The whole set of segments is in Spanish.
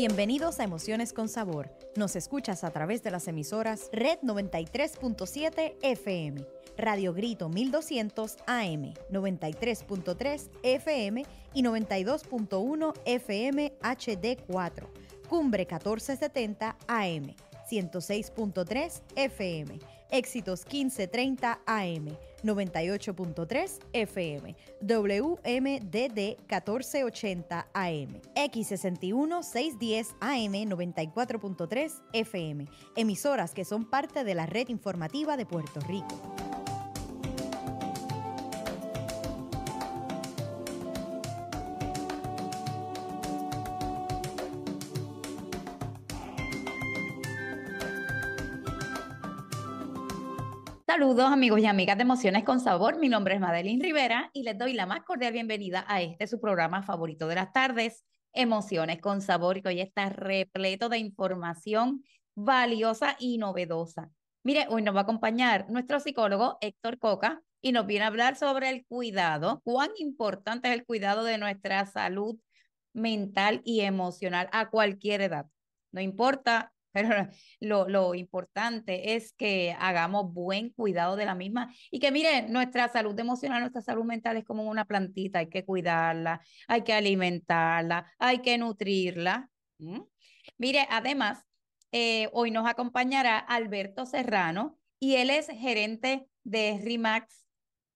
Bienvenidos a Emociones con Sabor. Nos escuchas a través de las emisoras Red 93.7 FM, Radio Grito 1200 AM, 93.3 FM y 92.1 FM HD4, Cumbre 1470 AM, 106.3 FM Éxitos 1530 AM, 98.3 FM, WMDD 1480 AM, X61 610 AM, 94.3 FM, emisoras que son parte de la red informativa de Puerto Rico. Saludos amigos y amigas de Emociones con Sabor, mi nombre es Madeline Rivera y les doy la más cordial bienvenida a este su programa favorito de las tardes, Emociones con Sabor, que hoy está repleto de información valiosa y novedosa. Mire, hoy nos va a acompañar nuestro psicólogo Héctor Coca y nos viene a hablar sobre el cuidado, cuán importante es el cuidado de nuestra salud mental y emocional a cualquier edad. No importa pero lo, importante es que hagamos buen cuidado de la misma y que miren, nuestra salud emocional, nuestra salud mental es como una plantita, hay que cuidarla, hay que alimentarla, hay que nutrirla. Mire, además, eh, hoy nos acompañará Alberto Serrano y él es gerente de RIMAX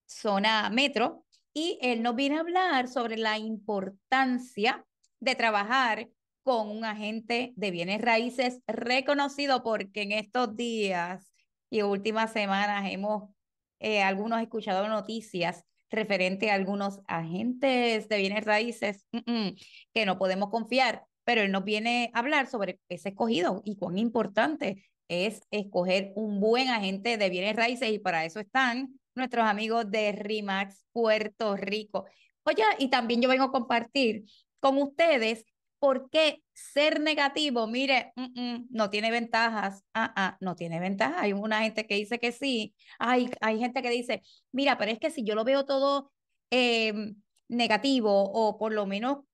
Zona Metro y él nos viene a hablar sobre la importancia de trabajar con un agente de bienes raíces reconocido porque en estos días y últimas semanas hemos eh, algunos escuchado noticias referente a algunos agentes de bienes raíces mm, mm, que no podemos confiar, pero él nos viene a hablar sobre ese escogido y cuán importante es escoger un buen agente de bienes raíces y para eso están nuestros amigos de RIMAX Puerto Rico. Oye, y también yo vengo a compartir con ustedes ¿Por qué ser negativo, mire, mm, mm, no tiene ventajas, ah, ah, no tiene ventajas. Hay una gente que dice que sí, hay, hay gente que dice, mira, pero es que si yo lo veo todo em, negativo o por lo menos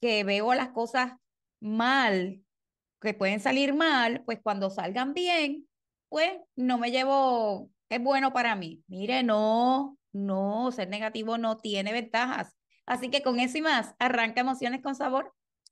que veo las cosas mal, que pueden salir mal, pues cuando salgan bien, pues no me llevo, es bueno para mí. Mire, no, no, ser negativo no tiene ventajas. Así que con eso y más, arranca emociones con sabor.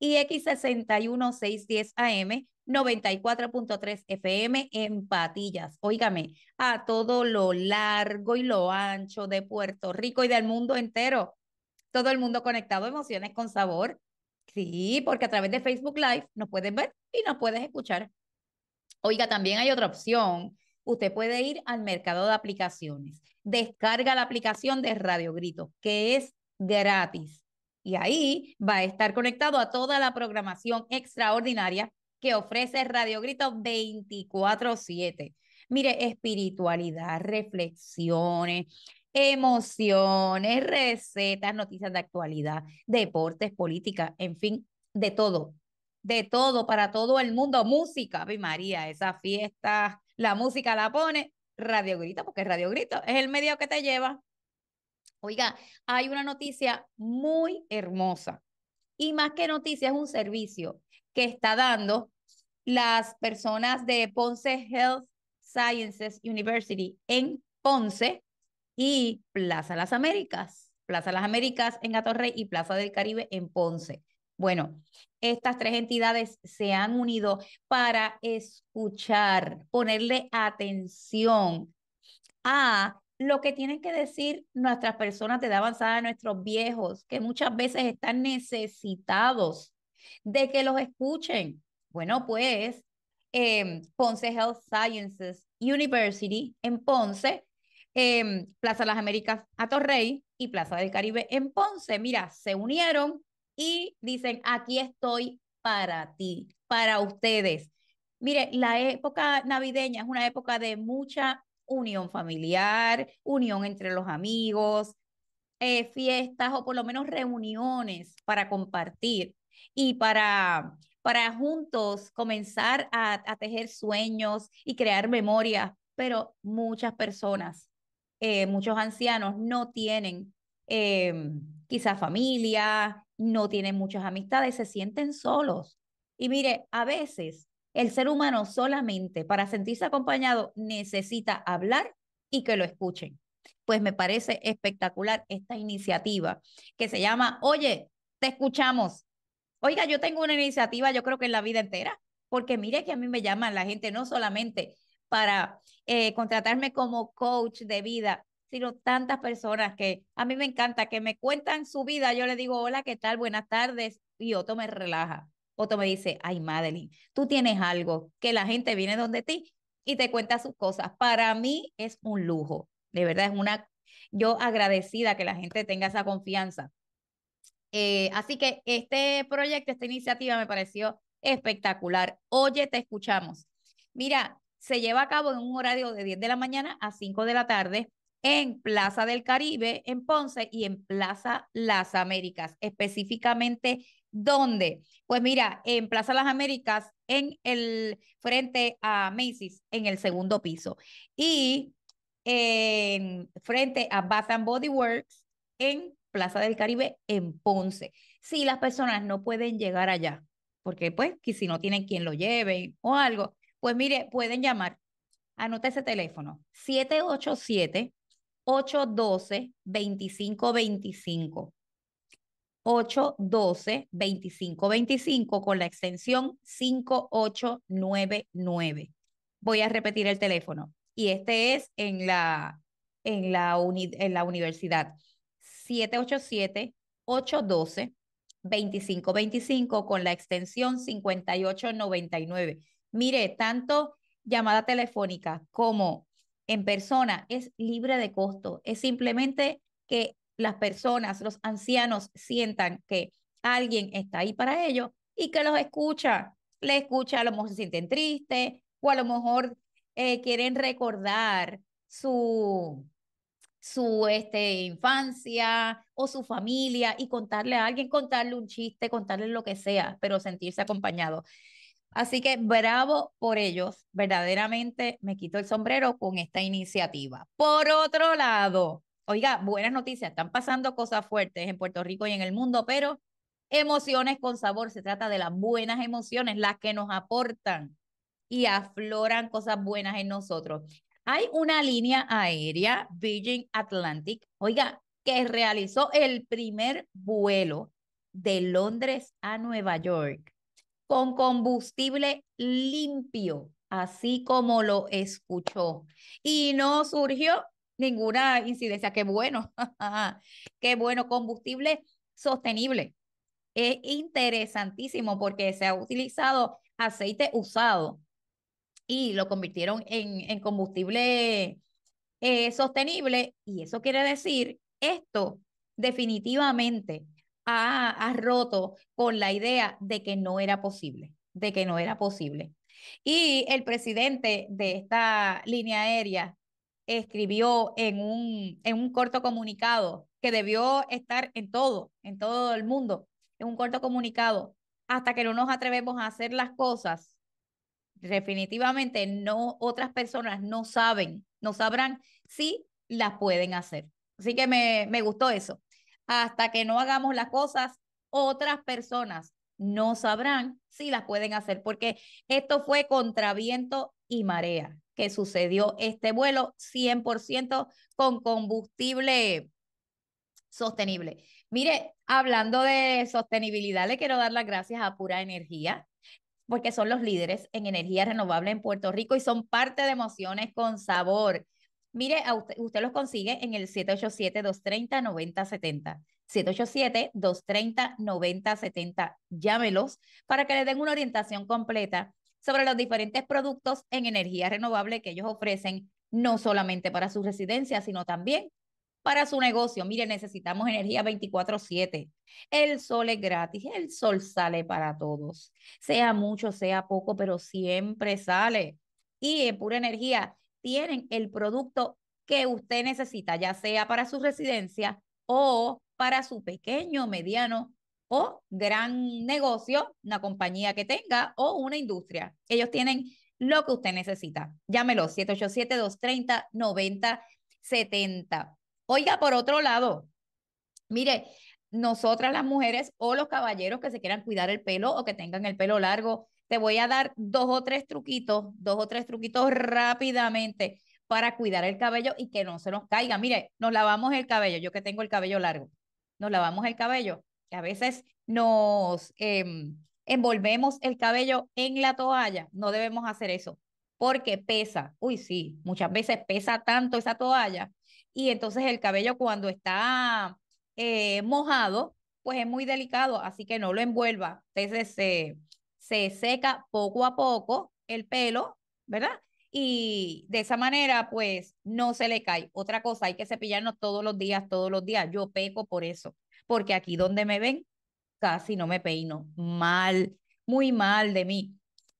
y X61610 AM 94.3 FM en Patillas. Óigame, a todo lo largo y lo ancho de Puerto Rico y del mundo entero. Todo el mundo conectado, emociones con sabor. Sí, porque a través de Facebook Live nos puedes ver y nos puedes escuchar. Oiga, también hay otra opción. Usted puede ir al mercado de aplicaciones. Descarga la aplicación de Radio Grito, que es gratis. Y ahí va a estar conectado a toda la programación extraordinaria que ofrece Radio Grito 24/7. Mire, espiritualidad, reflexiones, emociones, recetas, noticias de actualidad, deportes, política, en fin, de todo, de todo para todo el mundo. Música, mi María, esa fiesta, la música la pone Radio Grito, porque Radio Grito es el medio que te lleva. Oiga, hay una noticia muy hermosa y más que noticia es un servicio que está dando las personas de Ponce Health Sciences University en Ponce y Plaza Las Américas. Plaza Las Américas en Gatorrey y Plaza del Caribe en Ponce. Bueno, estas tres entidades se han unido para escuchar, ponerle atención a lo que tienen que decir nuestras personas de edad avanzada, nuestros viejos, que muchas veces están necesitados de que los escuchen. Bueno, pues Ponce Health Sciences University en Ponce, Plaza Plaza Las Américas a Torrey y Plaza del Caribe en Ponce. Mira, se unieron y dicen, aquí estoy para ti, para ustedes. Mire, la época navideña es una época de mucha unión familiar, unión entre los amigos, eh, fiestas o por lo menos reuniones para compartir y para, para juntos comenzar a, tejer sueños y crear memorias. Pero muchas personas, eh, muchos ancianos no tienen em, quizás familia, no tienen muchas amistades, se sienten solos. Y mire, a veces el ser humano solamente para sentirse acompañado necesita hablar y que lo escuchen. Pues me parece espectacular esta iniciativa que se llama, oye, te escuchamos. Oiga, yo tengo una iniciativa, yo creo que en la vida entera, porque mire que a mí me llaman la gente no solamente para eh, contratarme como coach de vida, sino tantas personas que a mí me encanta, que me cuentan su vida, yo le digo, hola, ¿qué tal? Buenas tardes, y otro me relaja. Otro me dice, ay, Madeline, tú tienes algo que la gente viene donde ti y te cuenta sus cosas. Para mí es un lujo, de verdad, es una, yo agradecida que la gente tenga esa confianza. Eh, así que este proyecto, esta iniciativa me pareció espectacular. Oye, te escuchamos. Mira, se lleva a cabo en un horario de 10 de la mañana a 5 de la tarde en Plaza del Caribe, en Ponce y en Plaza Las Américas, específicamente ¿Dónde? Pues mira, en Plaza Las Américas, en el frente a Macy's, en el segundo piso. Y en, frente a Bath and Body Works, en Plaza del Caribe, en Ponce. Si las personas no pueden llegar allá, porque pues que si no tienen quien lo lleve o algo, pues mire, pueden llamar. Anota ese teléfono, 787 812 2525. 812-2525 con la extensión 5899. Voy a repetir el teléfono y este es en la, en la, en la universidad 787-812-2525 con la extensión 5899. Mire, tanto llamada telefónica como en persona es libre de costo. Es simplemente que las personas, los ancianos sientan que alguien está ahí para ellos y que los escucha. le escucha, a lo mejor se sienten tristes o a lo mejor eh, quieren recordar su, su este, infancia o su familia y contarle a alguien, contarle un chiste, contarle lo que sea, pero sentirse acompañado. Así que bravo por ellos, verdaderamente me quito el sombrero con esta iniciativa. Por otro lado, Oiga, buenas noticias, están pasando cosas fuertes en Puerto Rico y en el mundo, pero emociones con sabor, se trata de las buenas emociones, las que nos aportan y afloran cosas buenas en nosotros. Hay una línea aérea, Virgin Atlantic, oiga, que realizó el primer vuelo de Londres a Nueva York con combustible limpio, así como lo escuchó. Y no surgió ninguna incidencia. Qué bueno, qué bueno, combustible sostenible. Es interesantísimo porque se ha utilizado aceite usado y lo convirtieron en, en combustible eh, sostenible y eso quiere decir esto definitivamente ha, ha roto con la idea de que no era posible, de que no era posible. Y el presidente de esta línea aérea, escribió en un, en un corto comunicado que debió estar en todo, en todo el mundo, en un corto comunicado, hasta que no nos atrevemos a hacer las cosas, definitivamente no otras personas no saben, no sabrán si las pueden hacer. Así que me, me gustó eso. Hasta que no hagamos las cosas, otras personas no sabrán si las pueden hacer, porque esto fue contra viento y marea que sucedió este vuelo 100% con combustible sostenible. Mire, hablando de sostenibilidad, le quiero dar las gracias a Pura Energía, porque son los líderes en energía renovable en Puerto Rico y son parte de emociones con sabor. Mire, usted, usted, los consigue en el 787-230-9070. 787-230-9070. Llámelos para que le den una orientación completa sobre los diferentes productos en energía renovable que ellos ofrecen, no solamente para su residencia, sino también para su negocio. Mire, necesitamos energía 24/7. El sol es gratis, el sol sale para todos. Sea mucho, sea poco, pero siempre sale. Y en pura energía tienen el producto que usted necesita, ya sea para su residencia o para su pequeño, mediano o gran negocio, una compañía que tenga o una industria. Ellos tienen lo que usted necesita. Llámelo 787-230-9070. Oiga, por otro lado, mire, nosotras las mujeres o los caballeros que se quieran cuidar el pelo o que tengan el pelo largo, te voy a dar dos o tres truquitos, dos o tres truquitos rápidamente para cuidar el cabello y que no se nos caiga. Mire, nos lavamos el cabello, yo que tengo el cabello largo, nos lavamos el cabello a veces nos em, envolvemos el cabello en la toalla, no debemos hacer eso, porque pesa, uy sí, muchas veces pesa tanto esa toalla y entonces el cabello cuando está eh, mojado, pues es muy delicado, así que no lo envuelva, entonces se, se seca poco a poco el pelo, ¿verdad? y de esa manera pues no se le cae. Otra cosa, hay que cepillarnos todos los días, todos los días. Yo peco por eso porque aquí donde me ven, casi no me peino. Mal, muy mal de mí.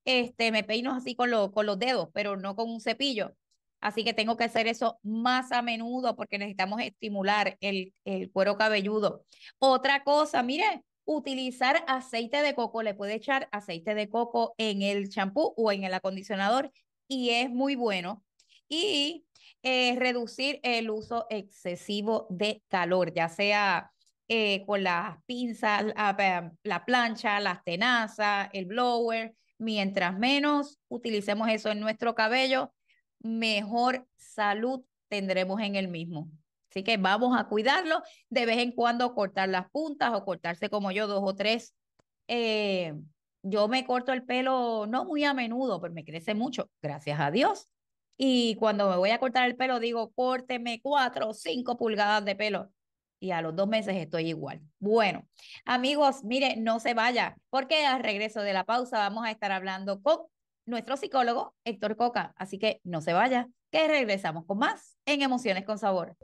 Este, me peino así con, con los dedos, pero no con un cepillo. Así que tengo que hacer eso más a menudo porque necesitamos estimular el, el cuero cabelludo. Otra cosa, mire, utilizar aceite de coco. Le puede echar aceite de coco en el champú o en el acondicionador y es muy bueno. Y eh, reducir el uso excesivo de calor, ya sea eh, con las pinzas, la, plancha, las tenazas, el blower. Mientras menos utilicemos eso en nuestro cabello, mejor salud tendremos en el mismo. Así que vamos a cuidarlo, de vez en cuando cortar las puntas o cortarse como yo dos o tres. Eh, yo me corto el pelo no muy a menudo, pero me crece mucho, gracias a Dios. Y cuando me voy a cortar el pelo, digo, córteme cuatro o cinco pulgadas de pelo y a los dos meses estoy igual. Bueno, amigos, mire, no se vaya, porque al regreso de la pausa vamos a estar hablando con nuestro psicólogo Héctor Coca. Así que no se vaya, que regresamos con más en Emociones con Sabor.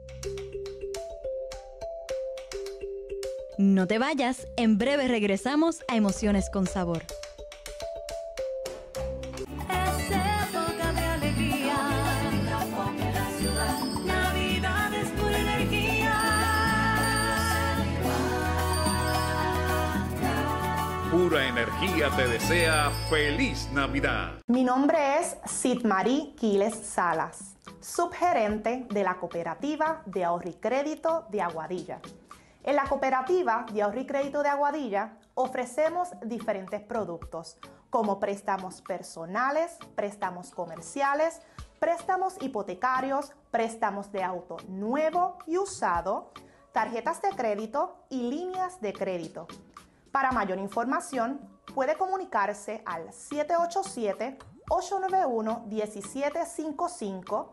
No te vayas, en breve regresamos a Emociones con Sabor. te desea feliz Navidad. Mi nombre es Sidmarí Quiles Salas, subgerente de la cooperativa de ahorro y crédito de Aguadilla. En la cooperativa de ahorro y crédito de Aguadilla ofrecemos diferentes productos como préstamos personales, préstamos comerciales, préstamos hipotecarios, préstamos de auto nuevo y usado, tarjetas de crédito y líneas de crédito. Para mayor información, puede comunicarse al 787-891-1755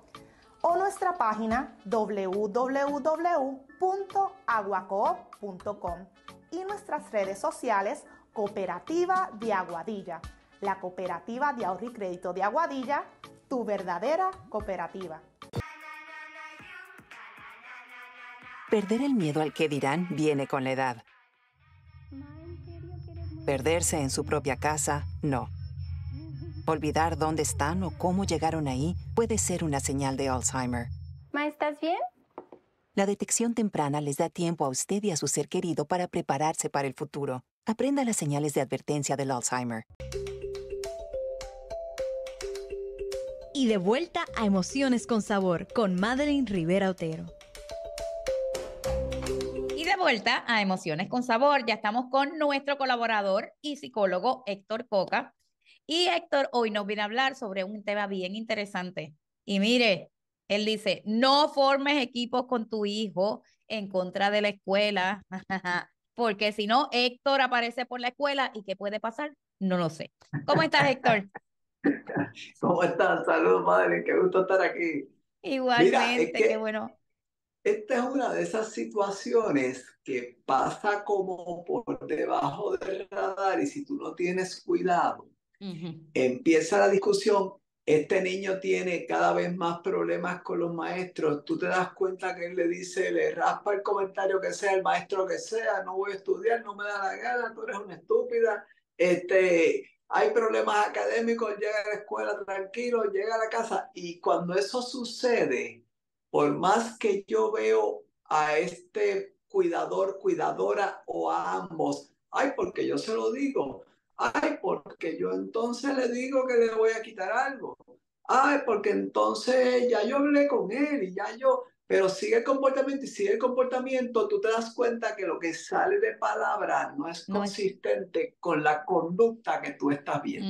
o nuestra página www.aguacoop.com y nuestras redes sociales Cooperativa de Aguadilla, la Cooperativa de Ahorro y Crédito de Aguadilla, tu verdadera cooperativa. Perder el miedo al que dirán viene con la edad. Perderse en su propia casa, no. Olvidar dónde están o cómo llegaron ahí puede ser una señal de Alzheimer. Ma, ¿estás bien? La detección temprana les da tiempo a usted y a su ser querido para prepararse para el futuro. Aprenda las señales de advertencia del Alzheimer. Y de vuelta a Emociones con Sabor con Madeline Rivera Otero vuelta a Emociones con Sabor, ya estamos con nuestro colaborador y psicólogo Héctor Coca. Y Héctor hoy nos viene a hablar sobre un tema bien interesante. Y mire, él dice, no formes equipos con tu hijo en contra de la escuela, porque si no, Héctor aparece por la escuela y qué puede pasar, no lo sé. ¿Cómo estás, Héctor? ¿Cómo estás? Saludos, madre. Qué gusto estar aquí. Igualmente, qué bueno. Esta es una de esas situaciones que pasa como por debajo del radar y si tú no tienes cuidado, empieza la discusión, este niño tiene cada vez más problemas con los maestros, tú te das cuenta que él le dice, le raspa el comentario que sea, el maestro que sea, no voy a estudiar, no me da la gana, tú eres una estúpida, este, hay problemas académicos, llega a la escuela tranquilo, llega a la casa y cuando eso sucede, por más que yo veo a este cuidador, cuidadora o a ambos, ay, porque yo se lo digo, ay, porque yo entonces le digo que le voy a quitar algo, ay, porque entonces ya yo hablé con él y ya yo, pero sigue el comportamiento y sigue el comportamiento, tú te das cuenta que lo que sale de palabra no es consistente con la conducta que tú estás viendo.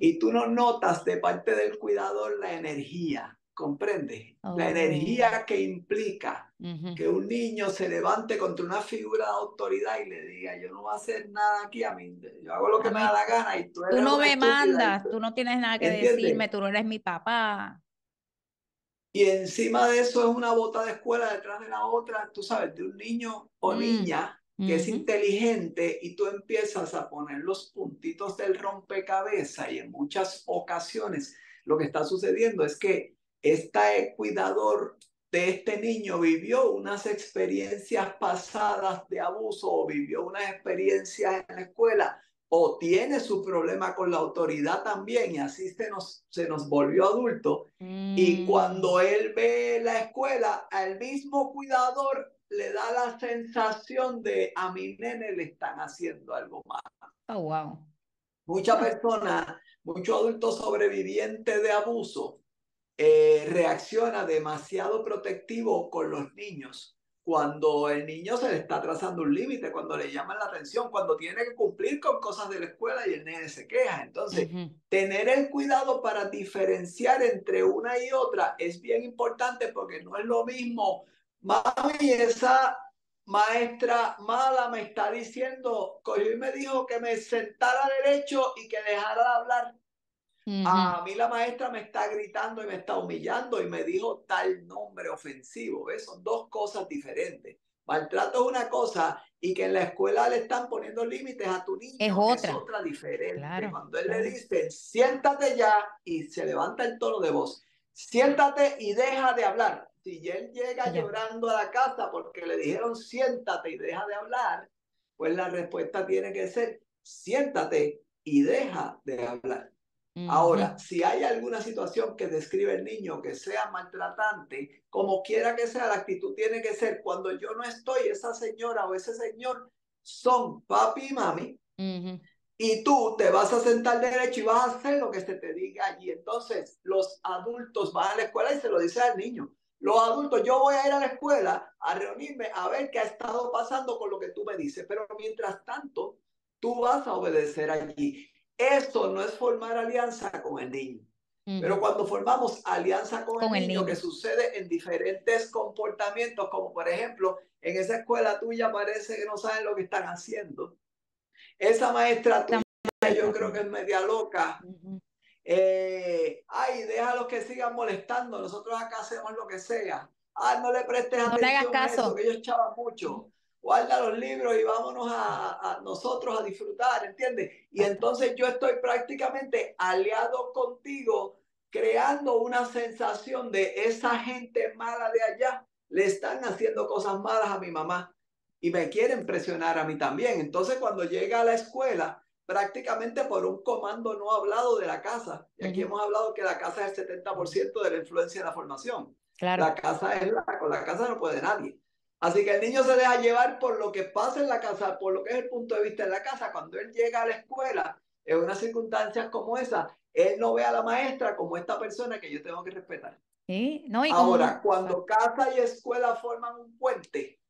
Y tú no notas de parte del cuidador la energía comprende la energía que implica que un niño se levante contra una figura de autoridad y le diga, yo no voy a hacer nada aquí a mí, yo hago lo que me da la gana y tú, no me mandas, tú... no tienes nada que decirme, tú no eres mi papá. Y encima de eso es una bota de escuela detrás de la otra, tú sabes, de un niño o mm. niña que es inteligente y tú empiezas a poner los puntitos del rompecabezas y en muchas ocasiones lo que está sucediendo es que este cuidador de este niño vivió unas experiencias pasadas de abuso o vivió unas experiencias en la escuela o tiene su problema con la autoridad también y así se nos, se nos volvió adulto. Y mm. cuando él ve la escuela, al mismo cuidador le da la sensación de a mi nene le están haciendo algo mal. Oh, wow. Mucha persona, mucho adultos sobreviviente de abuso, eh, reacciona demasiado protectivo con los niños. Cuando el niño se le está trazando un límite, cuando le llaman la atención, cuando tiene que cumplir con cosas de la escuela y el nene se queja. Entonces, tener el cuidado para diferenciar entre una y otra es bien importante porque no es lo mismo. Mami, esa maestra mala me está diciendo, me dijo que me sentara derecho y que dejara de hablar. A mí la maestra me está gritando y me está humillando y me dijo tal nombre ofensivo. Son dos cosas diferentes. Maltrato es una cosa y que en la escuela le están poniendo límites a tu niño. Es otra. Es otra diferente. Cuando él le dice, siéntate ya y se levanta el tono de voz. Siéntate y deja de hablar. Si él llega llorando a la casa porque le dijeron siéntate y deja de hablar, pues la respuesta tiene que ser siéntate y deja de hablar. Ahora, si hay alguna situación que describe el niño que sea maltratante, como quiera que sea, la actitud tiene que ser, cuando yo no estoy, esa señora o ese señor son papi y mami, y tú te vas a sentar derecho y vas a hacer lo que se te diga allí. Entonces, los adultos van a la escuela y se lo dice al niño. Los adultos, yo voy a ir a la escuela a reunirme a ver qué ha estado pasando con lo que tú me dices, pero mientras tanto, tú vas a obedecer allí. Esto no es formar alianza con el niño. Pero cuando formamos alianza con, el, niño, que sucede en diferentes comportamientos, como por ejemplo, en esa escuela tuya parece que no saben lo que están haciendo. Esa maestra tuya, yo creo que es media loca. Eh, ay, que sigan molestando, nosotros acá hacemos lo que sea. Ah, no le prestes atención caso. a eso, ellos chavan mucho guarda los libros y vámonos a, nosotros a disfrutar, ¿entiendes? Y entonces yo estoy prácticamente aliado contigo, creando una sensación de esa gente mala de allá, le están haciendo cosas malas a mi mamá y me quieren presionar a mí también. Entonces cuando llega a la escuela, prácticamente por un comando no hablado de la casa, y aquí hemos hablado que la casa es el 70% de la influencia de la formación. Claro. La casa es la, con la casa no puede nadie. Así que el niño se deja llevar por lo que pasa en la casa, por lo que es el punto de vista en la casa. Cuando él llega a la escuela, en unas circunstancias como esa, él no ve a la maestra como esta persona que yo tengo que respetar. ¿Sí? No, y Ahora, cuando casa y escuela forman un puente,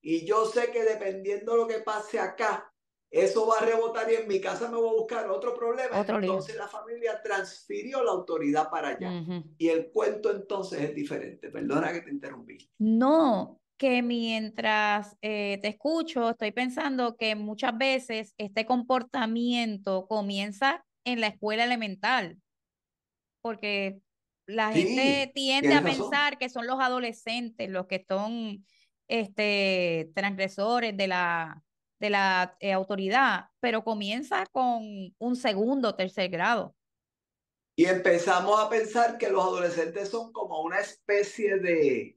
y yo sé que dependiendo lo que pase acá, eso va a rebotar y en mi casa me voy a buscar otro problema. entonces la familia transfirió la autoridad para allá. Y el cuento entonces es diferente. Perdona que te interrumpí. No, que mientras eh, te escucho, estoy pensando que muchas veces este comportamiento comienza en la escuela elemental, porque la gente tiende a pensar que son los adolescentes los que son este, transgresores de la, de la eh, autoridad, pero comienza con un segundo, tercer grado. Y empezamos a pensar que los adolescentes son como una especie de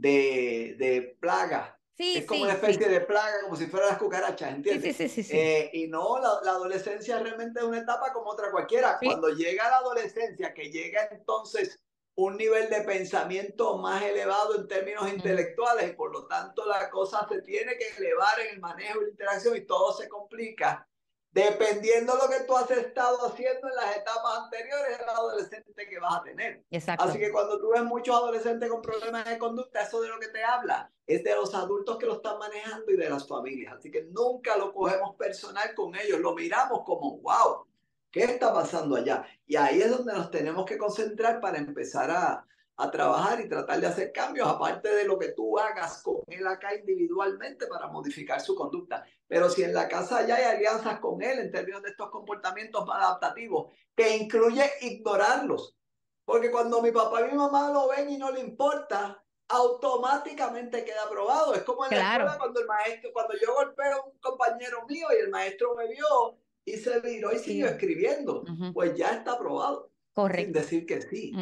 de, plaga. es como una especie de plaga, como si fueran las cucarachas, ¿entiendes? Eh, y no, la, adolescencia realmente es una etapa como otra cualquiera. Cuando llega la adolescencia, que llega entonces un nivel de pensamiento más elevado en términos intelectuales y por lo tanto la cosa se tiene que elevar en el manejo y la interacción y todo se complica. Dependiendo de lo que tú has estado haciendo en las etapas anteriores, el adolescente que vas a tener. Así que cuando tú ves muchos adolescentes con problemas de conducta, eso de lo que te habla es de los adultos que lo están manejando y de las familias. Así que nunca lo cogemos personal con ellos, lo miramos como, wow, ¿qué está pasando allá? Y ahí es donde nos tenemos que concentrar para empezar a, a trabajar y tratar de hacer cambios, aparte de lo que tú hagas con él acá individualmente para modificar su conducta. Pero si en la casa ya hay alianzas con él en términos de estos comportamientos más adaptativos, que incluye ignorarlos. Porque cuando mi papá y mi mamá lo ven y no le importa, automáticamente queda aprobado. Es como en la escuela cuando el maestro, cuando yo golpeo a un compañero mío y el maestro me vio y se viró y siguió escribiendo, pues ya está aprobado. Correcto. Sin decir que sí.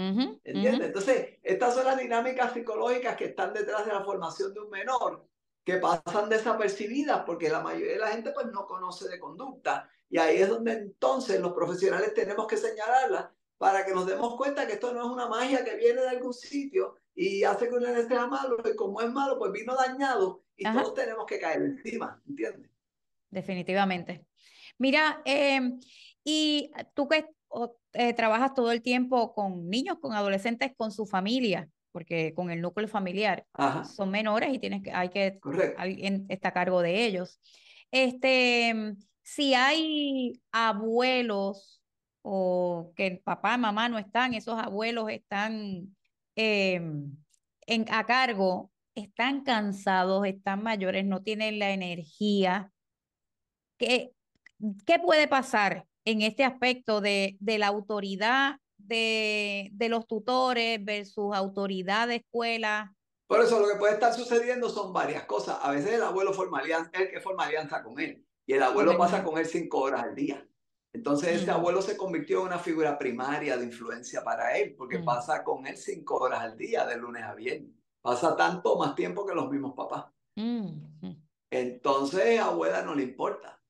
entiende Entonces, estas son las dinámicas psicológicas que están detrás de la formación de un menor que pasan desapercibidas porque la mayoría de la gente pues no conoce de conducta. Y ahí es donde entonces los profesionales tenemos que señalarlas para que nos demos cuenta que esto no es una magia que viene de algún sitio y hace que una esté malo y como es malo pues vino dañado y todos tenemos que caer encima, ¿entiendes? Definitivamente. Mira, em, y tú que eh, trabajas todo el tiempo con niños, con adolescentes, con su familia porque con el núcleo familiar son menores y tienes que, hay que, estar está a cargo de ellos. Este, mm, si hay abuelos o que papá mamá no están, esos abuelos están eh, en, a cargo, están cansados, están mayores, no tienen la energía. ¿Qué, qué puede pasar en este aspecto de, de la autoridad de, de los tutores versus autoridad de escuela? Por eso lo que puede estar sucediendo son varias cosas. A veces el abuelo forma alianza, el que forma alianza con él, y el abuelo pasa con él cinco horas al día. Entonces ese mm. abuelo se convirtió en una figura primaria de influencia para él, porque mm. pasa con él cinco horas al día, de lunes a viernes. Pasa tanto más tiempo que los mismos papás. Mm, Entonces abuela no le importa.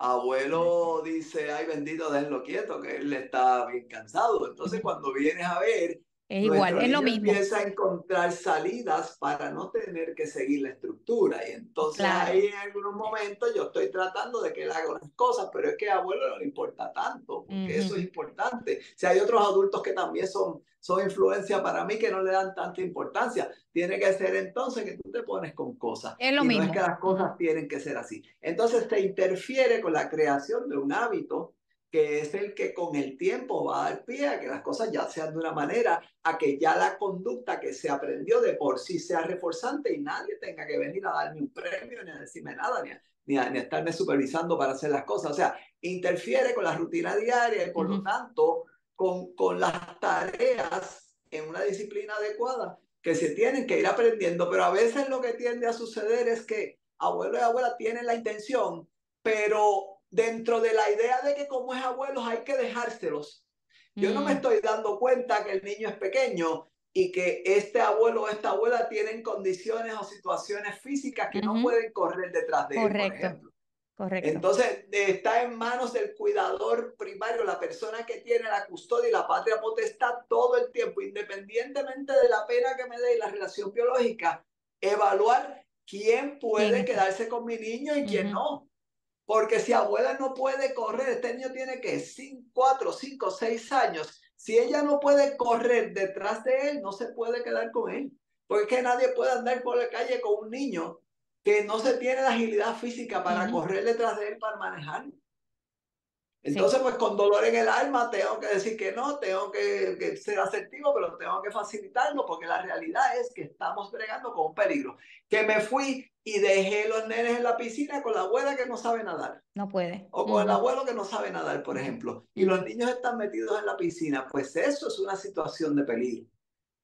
Abuelo dice, ay bendito, déjenlo quieto, que él está bien cansado. Entonces cuando vienes a ver, es igual, es lo mismo. Empieza a encontrar salidas para no tener que seguir la estructura. Y entonces ahí en algunos momentos yo estoy tratando de que él haga las cosas, pero es que a abuelo no le importa tanto, porque eso es importante. Si hay otros adultos que también son, son influencia para mí que no le dan tanta importancia, tiene que ser entonces que tú te pones con cosas. Es lo mismo. No es que las cosas tienen que ser así. Entonces te interfiere con la creación de un hábito que es el que con el tiempo va a dar pie a que las cosas ya sean de una manera, a que ya la conducta que se aprendió de por sí sea reforzante y nadie tenga que venir a darme un premio, ni a decirme nada, ni a, ni estarme supervisando para hacer las cosas. O sea, interfiere con la rutina diaria y por lo tanto con, con las tareas en una disciplina adecuada que se tienen que ir aprendiendo, pero a veces lo que tiende a suceder es que abuelo y abuela tienen la intención, pero dentro de la idea de que como es abuelos hay que dejárselos. Yo no me mm. estoy dando cuenta que el niño es pequeño y que este abuelo o esta abuela tienen condiciones o situaciones físicas que no pueden correr detrás de él, por ejemplo. Correcto. Entonces, está en manos del cuidador primario, la persona que tiene la custodia y la patria potestad todo el tiempo, independientemente de la pena que me dé y la relación biológica, evaluar quién puede quedarse con mi niño y quién no. Porque si abuela no puede correr, este niño tiene que 4, 5, 6 años. Si ella no puede correr detrás de él, no se puede quedar con él. Porque es que nadie puede andar por la calle con un niño que no se tiene la agilidad física para correr detrás de él, para manejarlo. Entonces, pues con dolor en el alma tengo que decir que no, tengo que, que, ser asertivo, pero tengo que facilitarlo porque la realidad es que estamos bregando con un peligro. Que me fui y dejé los nenes en la piscina con la abuela que no sabe nadar. No puede. O con el abuelo que no sabe nadar, por ejemplo. Y los niños están metidos en la piscina. Pues eso es una situación de peligro.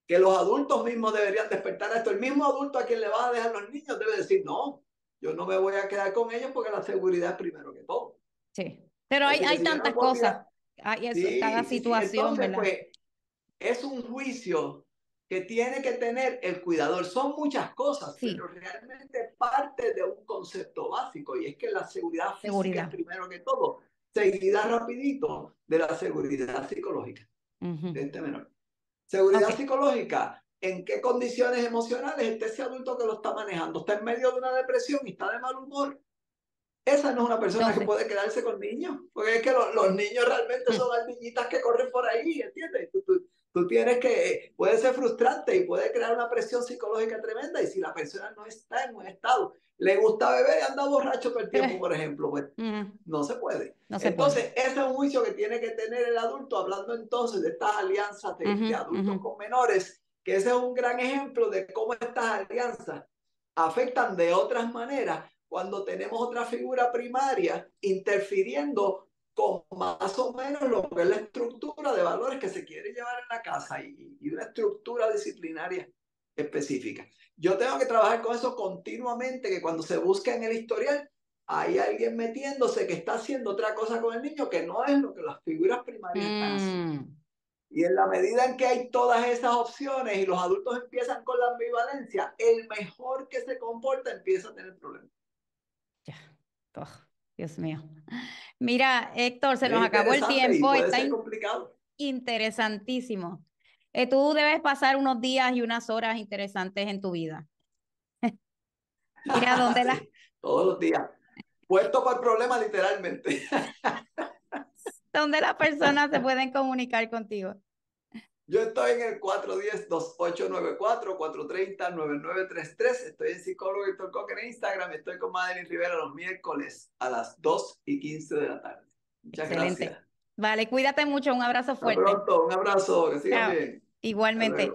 Que los adultos mismos deberían despertar esto. El mismo adulto a quien le va a dejar los niños debe decir, no, yo no me voy a quedar con ellos porque la seguridad es primero que todo. Sí. Pero hay, hay tantas cosas. Hay eso, cada situación. ¿verdad? Pues, es un juicio que tiene que tener el cuidador. Son muchas cosas, pero realmente parte de un concepto básico y es que la seguridad, física es primero que todo, seguida rapidito de la seguridad psicológica. de este menor. Seguridad psicológica, ¿en qué condiciones emocionales este ese adulto que lo está manejando? ¿Está en medio de una depresión y está de mal humor? Esa no es una persona que puede quedarse con niños, porque es que los niños realmente son niñitas que corren por ahí, ¿entiendes? tú tienes que, eh, puede ser frustrante y puede crear una presión psicológica tremenda y si la persona no está en un estado, le gusta beber y anda borracho por el tiempo, por ejemplo, pues mm. no se puede. entonces, ese es un juicio que tiene que tener el adulto, hablando entonces de estas alianzas de, adultos con menores, que ese es un gran ejemplo de cómo estas alianzas afectan de otras maneras cuando tenemos otra figura primaria interfiriendo con más o menos lo que es la estructura de valores que se quiere llevar en la casa y, una estructura disciplinaria específica. Yo tengo que trabajar con eso continuamente, que cuando se busca en el historial, hay alguien metiéndose que está haciendo otra cosa con el niño que no es lo que las figuras primarias hacen. están mm. Y en la medida en que hay todas esas opciones y los adultos empiezan con la ambivalencia, el mejor que se comporta empieza a tener problemas. Ya, Dios mío. Mira, Héctor, se nos acabó el tiempo. Está interesantísimo. Eh, tú debes pasar unos días y unas horas interesantes en tu vida. Mira dónde la... Todos los días. Puesto por problema literalmente. ¿Dónde las personas se pueden comunicar contigo. Yo estoy en el 410-2894-430-9933. Estoy en Psicólogo y Coque en Instagram. Estoy con Madeline Rivera los miércoles a las 2 y 15 de la tarde. Muchas Excelente. Vale, cuídate mucho. Un abrazo fuerte. pronto, un abrazo. Que sigan bien. Igualmente.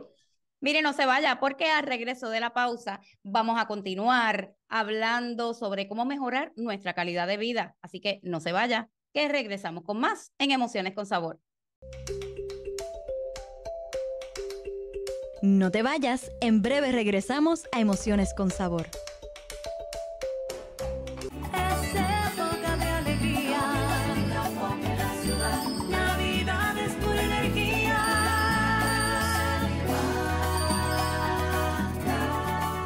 Mire, no se vaya, porque al regreso de la pausa vamos a continuar hablando sobre cómo mejorar nuestra calidad de vida. Así que no se vaya, que regresamos con más en Emociones con Sabor. No te vayas, en breve regresamos a Emociones con Sabor.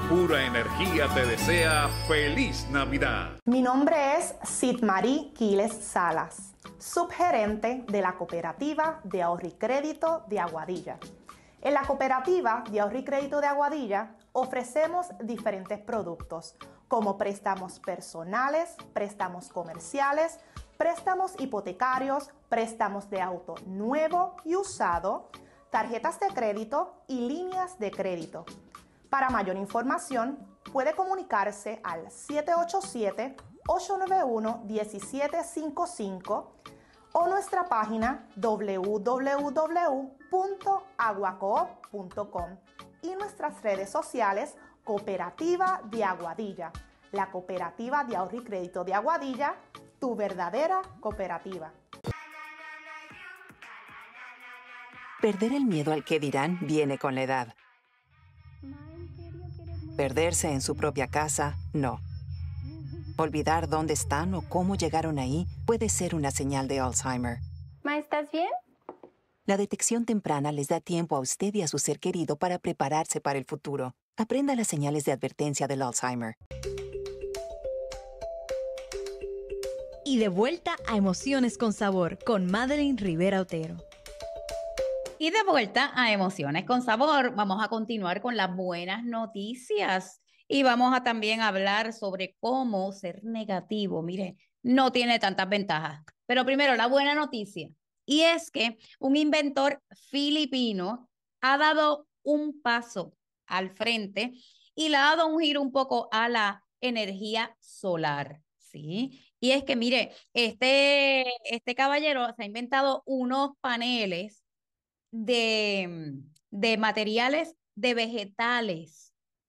Pura Energía te desea feliz Navidad. Mi nombre es Sidmarí Quiles Salas, subgerente de la cooperativa de ahorro y crédito de Aguadilla. En la cooperativa de ahorro y crédito de Aguadilla ofrecemos diferentes productos como préstamos personales, préstamos comerciales, préstamos hipotecarios, préstamos de auto nuevo y usado, tarjetas de crédito y líneas de crédito. Para mayor información puede comunicarse al 787-891-1755 o nuestra página www.aguacoop.com y nuestras redes sociales Cooperativa de Aguadilla, la Cooperativa de Ahorro y Crédito de Aguadilla, tu verdadera cooperativa. Perder el miedo al que dirán viene con la edad. Perderse en su propia casa, no. Olvidar dónde están o cómo llegaron ahí puede ser una señal de Alzheimer. Ma, ¿estás bien? La detección temprana les da tiempo a usted y a su ser querido para prepararse para el futuro. Aprenda las señales de advertencia del Alzheimer. Y de vuelta a Emociones con Sabor con Madeline Rivera Otero. Y de vuelta a Emociones con Sabor, vamos a continuar con las buenas noticias. Y vamos a también hablar sobre cómo ser negativo. Mire, no tiene tantas ventajas. Pero primero, la buena noticia. Y es que un inventor filipino ha dado un paso al frente y le ha dado un giro un poco a la energía solar. ¿sí? Y es que, mire, este, este caballero se ha inventado unos paneles de, de materiales de vegetales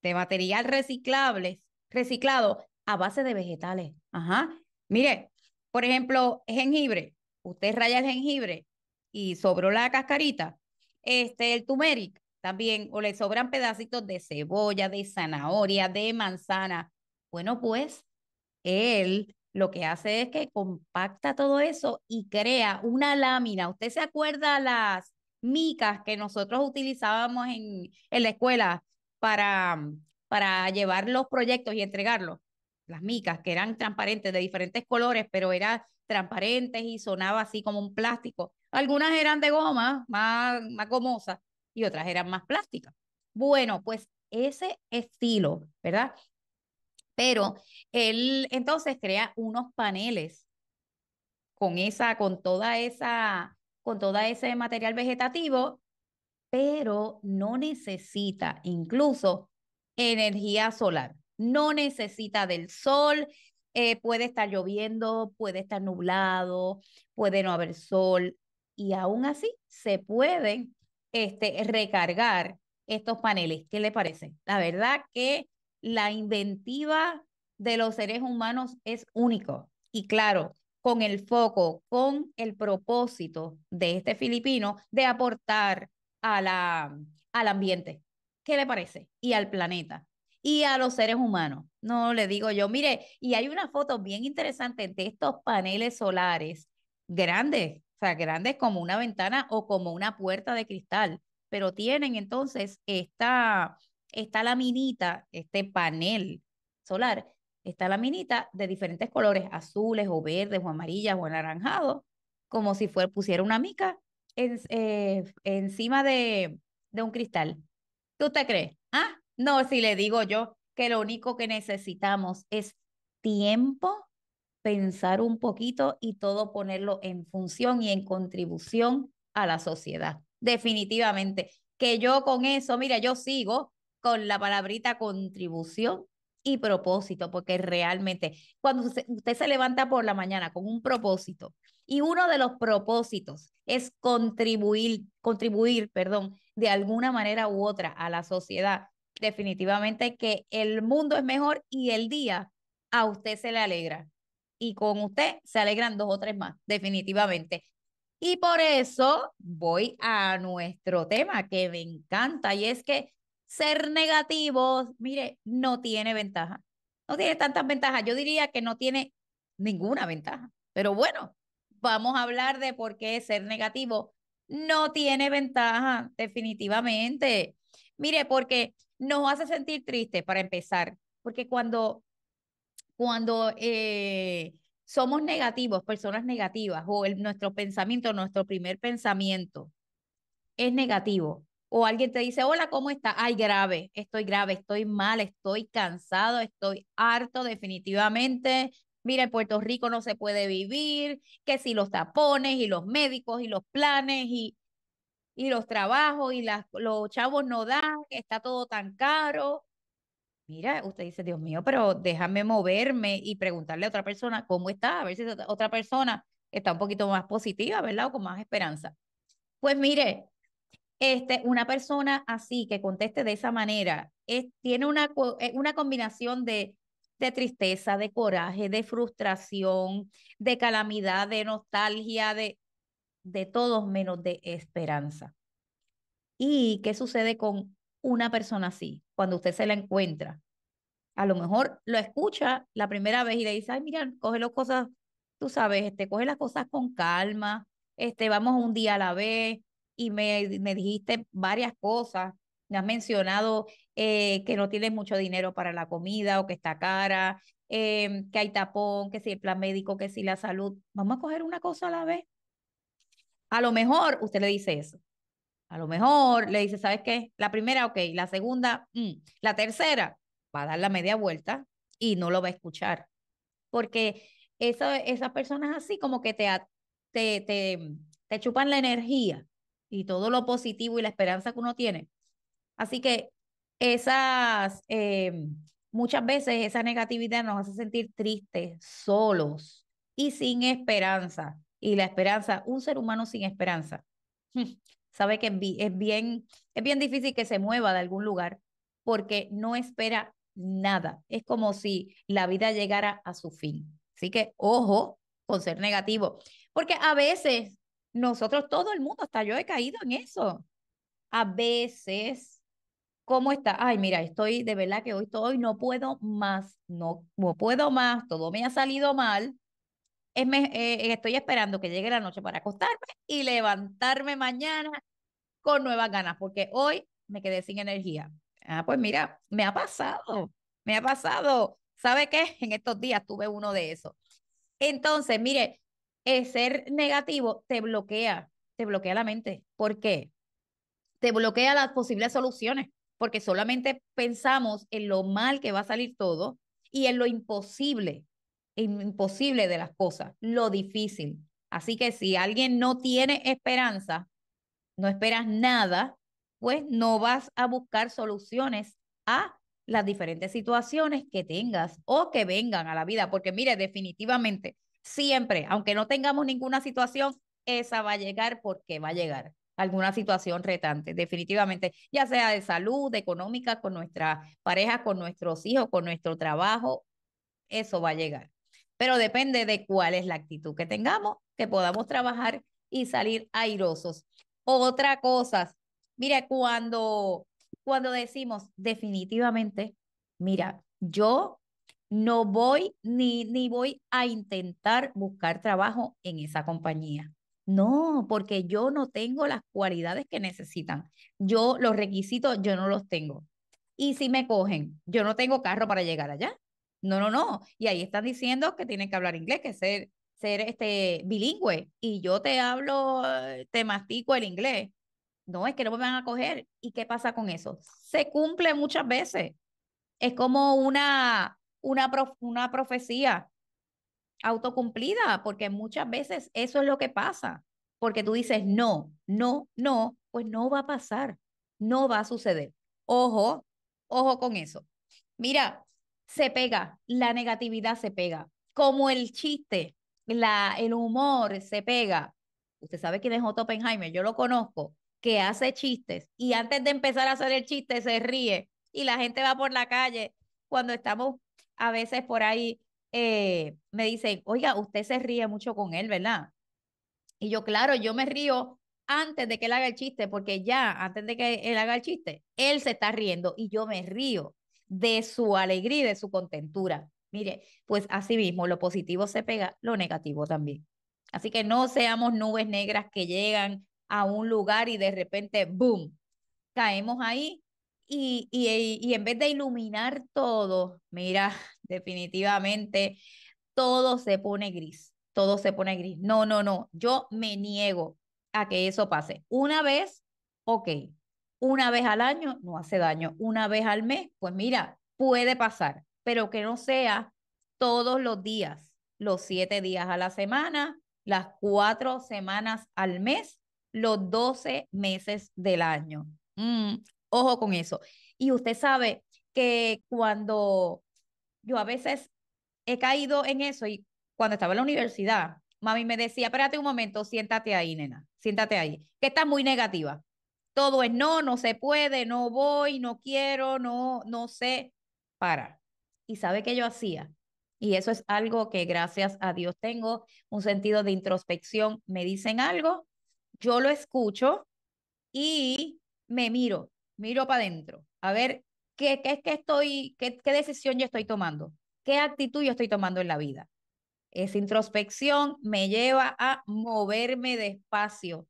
de material reciclable, reciclado a base de vegetales. Ajá. Mire, por ejemplo, jengibre. Usted raya el jengibre y sobró la cascarita. Este, el turmeric también, o le sobran pedacitos de cebolla, de zanahoria, de manzana. Bueno, pues él lo que hace es que compacta todo eso y crea una lámina. ¿Usted se acuerda las micas que nosotros utilizábamos en, en la escuela? para, para llevar los proyectos y entregarlos, las micas que eran transparentes de diferentes colores, pero eran transparentes y sonaba así como un plástico. Algunas eran de goma, más, más y otras eran más plásticas. Bueno, pues ese estilo, ¿verdad? Pero él entonces crea unos paneles con esa, con toda esa, con todo ese material vegetativo pero no necesita incluso energía solar, no necesita del sol, eh, puede estar lloviendo, puede estar nublado, puede no haber sol y aún así se pueden este, recargar estos paneles. ¿Qué le parece? La verdad que la inventiva de los seres humanos es único y claro, con el foco, con el propósito de este filipino de aportar a la, al ambiente. ¿Qué le parece? Y al planeta y a los seres humanos. No le digo yo, mire, y hay una foto bien interesante de estos paneles solares grandes, o sea, grandes como una ventana o como una puerta de cristal, pero tienen entonces esta, esta laminita, este panel solar, esta laminita de diferentes colores, azules o verdes o amarillas o anaranjados, como si fuera, pusiera una mica eh, encima de, de un cristal. ¿tú te crees? Ah, no, si le digo yo que lo único que necesitamos es tiempo, pensar un poquito y todo ponerlo en función y en contribución a la sociedad. Definitivamente, que yo con eso, mira, yo sigo con la palabrita contribución y propósito, porque realmente cuando usted se levanta por la mañana con un propósito y uno de los propósitos es contribuir, contribuir, perdón, de alguna manera u otra a la sociedad, definitivamente que el mundo es mejor y el día a usted se le alegra. Y con usted se alegran dos o tres más, definitivamente. Y por eso voy a nuestro tema que me encanta y es que ser negativos, mire, no tiene ventaja. No tiene tantas ventajas. Yo diría que no tiene ninguna ventaja. Pero bueno, vamos a hablar de por qué ser negativo no tiene ventaja, definitivamente. Mire, porque nos hace sentir triste para empezar, porque cuando, cuando eh, somos negativos, personas negativas, o nuestro pensamiento, nuestro primer pensamiento es negativo, o alguien te dice, hola, ¿cómo está Ay, grave, estoy grave, estoy mal, estoy cansado, estoy harto definitivamente. Mira, en Puerto Rico no se puede vivir, que si los tapones y los médicos y los planes y, y los trabajos y las, los chavos no dan, está todo tan caro. Mira, usted dice, Dios mío, pero déjame moverme y preguntarle a otra persona cómo está, a ver si otra persona está un poquito más positiva, ¿verdad? O con más esperanza. Pues mire, este, una persona así que conteste de esa manera es, tiene una, una combinación de, de tristeza, de coraje, de frustración, de calamidad, de nostalgia, de, de todos menos de esperanza. ¿Y qué sucede con una persona así cuando usted se la encuentra? A lo mejor lo escucha la primera vez y le dice, ay, mira, coge las cosas, tú sabes, este, coge las cosas con calma, este, vamos un día a la vez, y me, dijiste varias cosas. Me has mencionado eh, que no tienes mucho dinero para la comida o que está cara, eh, que hay tapón, que si el plan médico, que si la salud. Vamos a coger una cosa a la vez. A lo mejor usted le dice eso. A lo mejor le dice, ¿sabes qué? La primera, ok. La segunda, mm, la tercera, va a dar la media vuelta y no lo va a escuchar. Porque esas personas así como que te, te, te, te chupan la energía y todo lo positivo y la esperanza que uno tiene. Así que esas, eh, muchas veces esa negatividad nos hace sentir tristes, solos y sin esperanza. Y la esperanza, un ser humano sin esperanza, sabe que es bien, es bien difícil que se mueva de algún lugar porque no espera nada. Es como si la vida llegara a su fin. Así que ojo con ser negativo, porque a veces nosotros, todo el mundo, hasta yo he caído en eso. A veces, ¿cómo está? Ay, mira, estoy de verdad que hoy, no puedo más, no, puedo más, todo me ha salido mal. Es me, eh, estoy esperando que llegue la noche para acostarme y levantarme mañana con nuevas ganas, porque hoy me quedé sin energía. Ah, pues mira, me ha pasado, me ha pasado. ¿Sabe qué? En estos días tuve uno de esos. Entonces, mire, ser negativo te bloquea, te bloquea la mente. ¿Por qué? Te bloquea las posibles soluciones, porque solamente pensamos en lo mal que va a salir todo y en lo imposible, imposible de las cosas, lo difícil. Así que si alguien no tiene esperanza, no esperas nada, pues no vas a buscar soluciones a las diferentes situaciones que tengas o que vengan a la vida, porque mire, definitivamente Siempre, aunque no tengamos ninguna situación, esa va a llegar porque va a llegar alguna situación retante, definitivamente, ya sea de salud, económica, con nuestra pareja, con nuestros hijos, con nuestro trabajo, eso va a llegar. Pero depende de cuál es la actitud que tengamos, que podamos trabajar y salir airosos. Otra cosa, mira, cuando, cuando decimos definitivamente, mira, yo no voy ni, ni voy a intentar buscar trabajo en esa compañía. No, porque yo no tengo las cualidades que necesitan. Yo los requisitos, yo no los tengo. Y si me cogen, yo no tengo carro para llegar allá. No, no, no. Y ahí están diciendo que tienen que hablar inglés, que ser, ser este, bilingüe. Y yo te hablo, eh, te mastico el inglés. No, es que no me van a coger. ¿Y qué pasa con eso? Se cumple muchas veces. Es como una, una, profecía autocumplida, porque muchas veces eso es lo que pasa, porque tú dices no, no, no, pues no va a pasar, no va a suceder. Ojo, ojo con eso. Mira, se pega, la negatividad se pega, como el chiste, la, el humor se pega. Usted sabe quién es Otto Oppenheimer, yo lo conozco, que hace chistes y antes de empezar a hacer el chiste se ríe y la gente va por la calle cuando estamos a veces por ahí eh, me dicen, oiga, usted se ríe mucho con él, ¿verdad? Y yo, claro, yo me río antes de que él haga el chiste, porque ya, antes de que él haga el chiste, él se está riendo y yo me río de su alegría de su contentura. Mire, pues así mismo, lo positivo se pega, lo negativo también. Así que no seamos nubes negras que llegan a un lugar y de repente, ¡boom! Caemos ahí eh, y, en vez de iluminar todo, mira, definitivamente todo se pone gris, todo se pone gris. No, no, no, yo me niego a que eso pase. Una vez, ok, una vez al año no hace daño, una vez al mes, pues mira, puede pasar, pero que no sea todos los días, los siete días a la semana, las cuatro semanas al mes, los doce meses del año. Mm, Ojo con eso. Y usted sabe que cuando yo a veces he caído en eso y cuando estaba en la universidad, mami me decía, espérate un momento, siéntate ahí, nena, siéntate ahí, que está muy negativa. Todo es no, no se puede, no voy, no quiero, no, no sé. Para. ¿Y sabe que yo hacía? Y eso es algo que gracias a Dios tengo, un sentido de introspección. Me dicen algo, yo lo escucho y me miro miro para adentro, a ver qué, qué, que estoy, qué, decisión yo estoy tomando, qué actitud yo estoy tomando en la vida. Esa introspección me lleva a moverme despacio.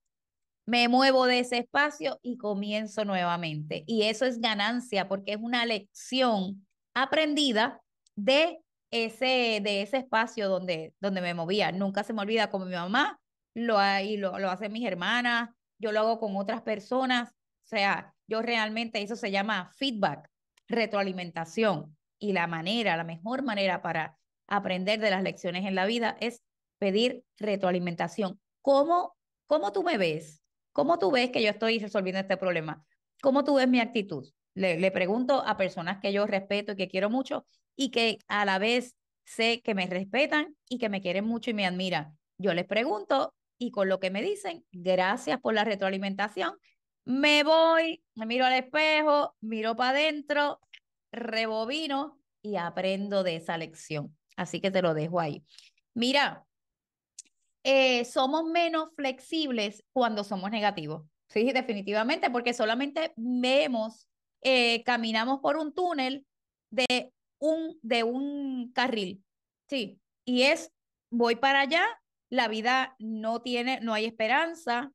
Me muevo de ese espacio y comienzo nuevamente. Y eso es ganancia porque es una lección aprendida de ese, de ese espacio donde, donde me movía. Nunca se me olvida con mi mamá, lo, y lo, lo hacen mis hermanas, yo lo hago con otras personas. O sea, yo realmente, eso se llama feedback, retroalimentación. Y la manera, la mejor manera para aprender de las lecciones en la vida es pedir retroalimentación. ¿Cómo, cómo tú me ves? ¿Cómo tú ves que yo estoy resolviendo este problema? ¿Cómo tú ves mi actitud? Le, le pregunto a personas que yo respeto y que quiero mucho y que a la vez sé que me respetan y que me quieren mucho y me admiran. Yo les pregunto y con lo que me dicen, gracias por la retroalimentación me voy, me miro al espejo, miro para adentro, rebobino y aprendo de esa lección. Así que te lo dejo ahí. Mira, eh, somos menos flexibles cuando somos negativos. Sí, definitivamente, porque solamente vemos, eh, caminamos por un túnel de un, de un carril. Sí, y es, voy para allá, la vida no tiene, no hay esperanza,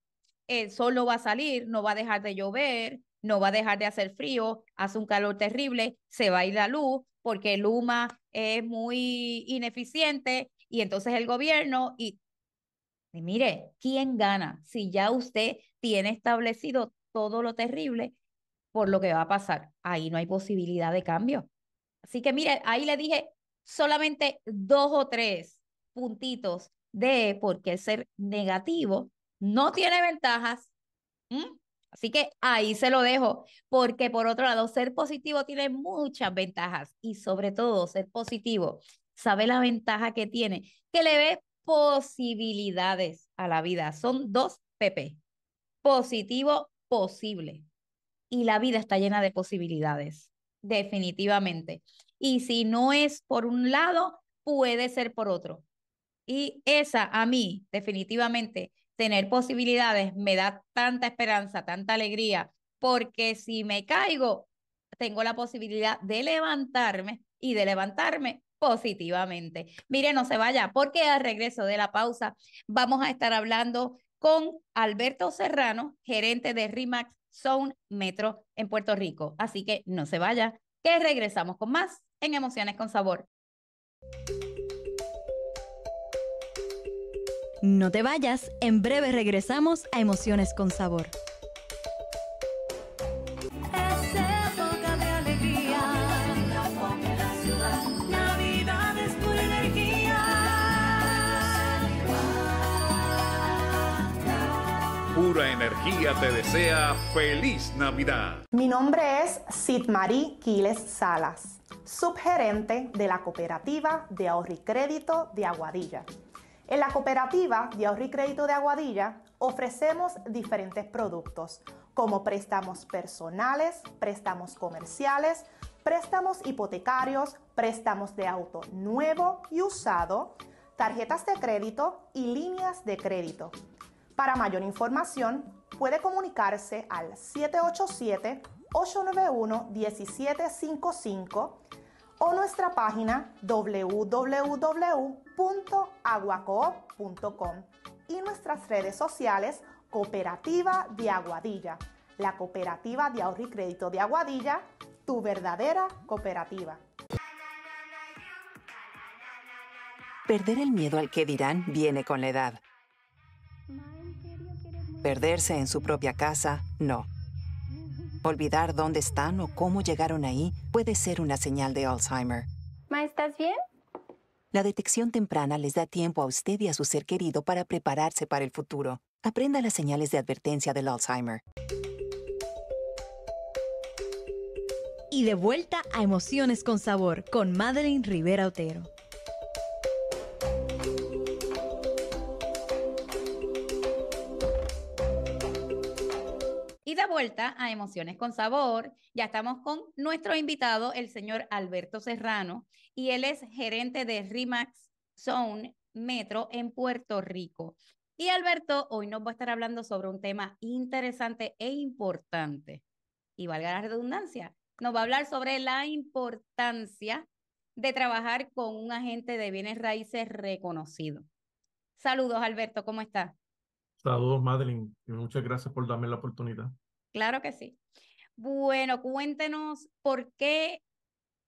el sol no va a salir, no va a dejar de llover, no va a dejar de hacer frío, hace un calor terrible, se va a ir la luz porque el Luma es muy ineficiente y entonces el gobierno y, y mire, ¿quién gana si ya usted tiene establecido todo lo terrible por lo que va a pasar? Ahí no hay posibilidad de cambio. Así que mire, ahí le dije solamente dos o tres puntitos de por qué ser negativo no tiene ventajas. Así que ahí se lo dejo, porque por otro lado, ser positivo tiene muchas ventajas y sobre todo ser positivo sabe la ventaja que tiene, que le ve posibilidades a la vida. Son dos PP, positivo, posible. Y la vida está llena de posibilidades, definitivamente. Y si no es por un lado, puede ser por otro. Y esa a mí definitivamente tener posibilidades me da tanta esperanza, tanta alegría, porque si me caigo, tengo la posibilidad de levantarme y de levantarme positivamente. Mire, no se vaya, porque al regreso de la pausa vamos a estar hablando con Alberto Serrano, gerente de RIMAX Zone Metro en Puerto Rico. Así que no se vaya, que regresamos con más en Emociones con Sabor. No te vayas, en breve regresamos a Emociones con Sabor. Pura Energía te desea feliz Navidad. Mi nombre es Sidmarí Quiles Salas, subgerente de la cooperativa de ahorro y crédito de Aguadilla. En la cooperativa de ahorro y crédito de Aguadilla ofrecemos diferentes productos como préstamos personales, préstamos comerciales, préstamos hipotecarios, préstamos de auto nuevo y usado, tarjetas de crédito y líneas de crédito. Para mayor información puede comunicarse al 787-891-1755 o nuestra página www.aguacoop.com y nuestras redes sociales Cooperativa de Aguadilla, la Cooperativa de Ahorro y Crédito de Aguadilla, tu verdadera cooperativa. Perder el miedo al que dirán viene con la edad. Perderse en su propia casa, no. Olvidar dónde están o cómo llegaron ahí puede ser una señal de Alzheimer. Ma, ¿estás bien? La detección temprana les da tiempo a usted y a su ser querido para prepararse para el futuro. Aprenda las señales de advertencia del Alzheimer. Y de vuelta a Emociones con Sabor con Madeline Rivera Otero. vuelta a Emociones con Sabor, ya estamos con nuestro invitado, el señor Alberto Serrano, y él es gerente de Remax Zone Metro en Puerto Rico. Y Alberto hoy nos va a estar hablando sobre un tema interesante e importante. Y valga la redundancia, nos va a hablar sobre la importancia de trabajar con un agente de bienes raíces reconocido. Saludos, Alberto, ¿cómo está? Saludos, Madeline, y muchas gracias por darme la oportunidad. Claro que sí. Bueno, cuéntenos por qué,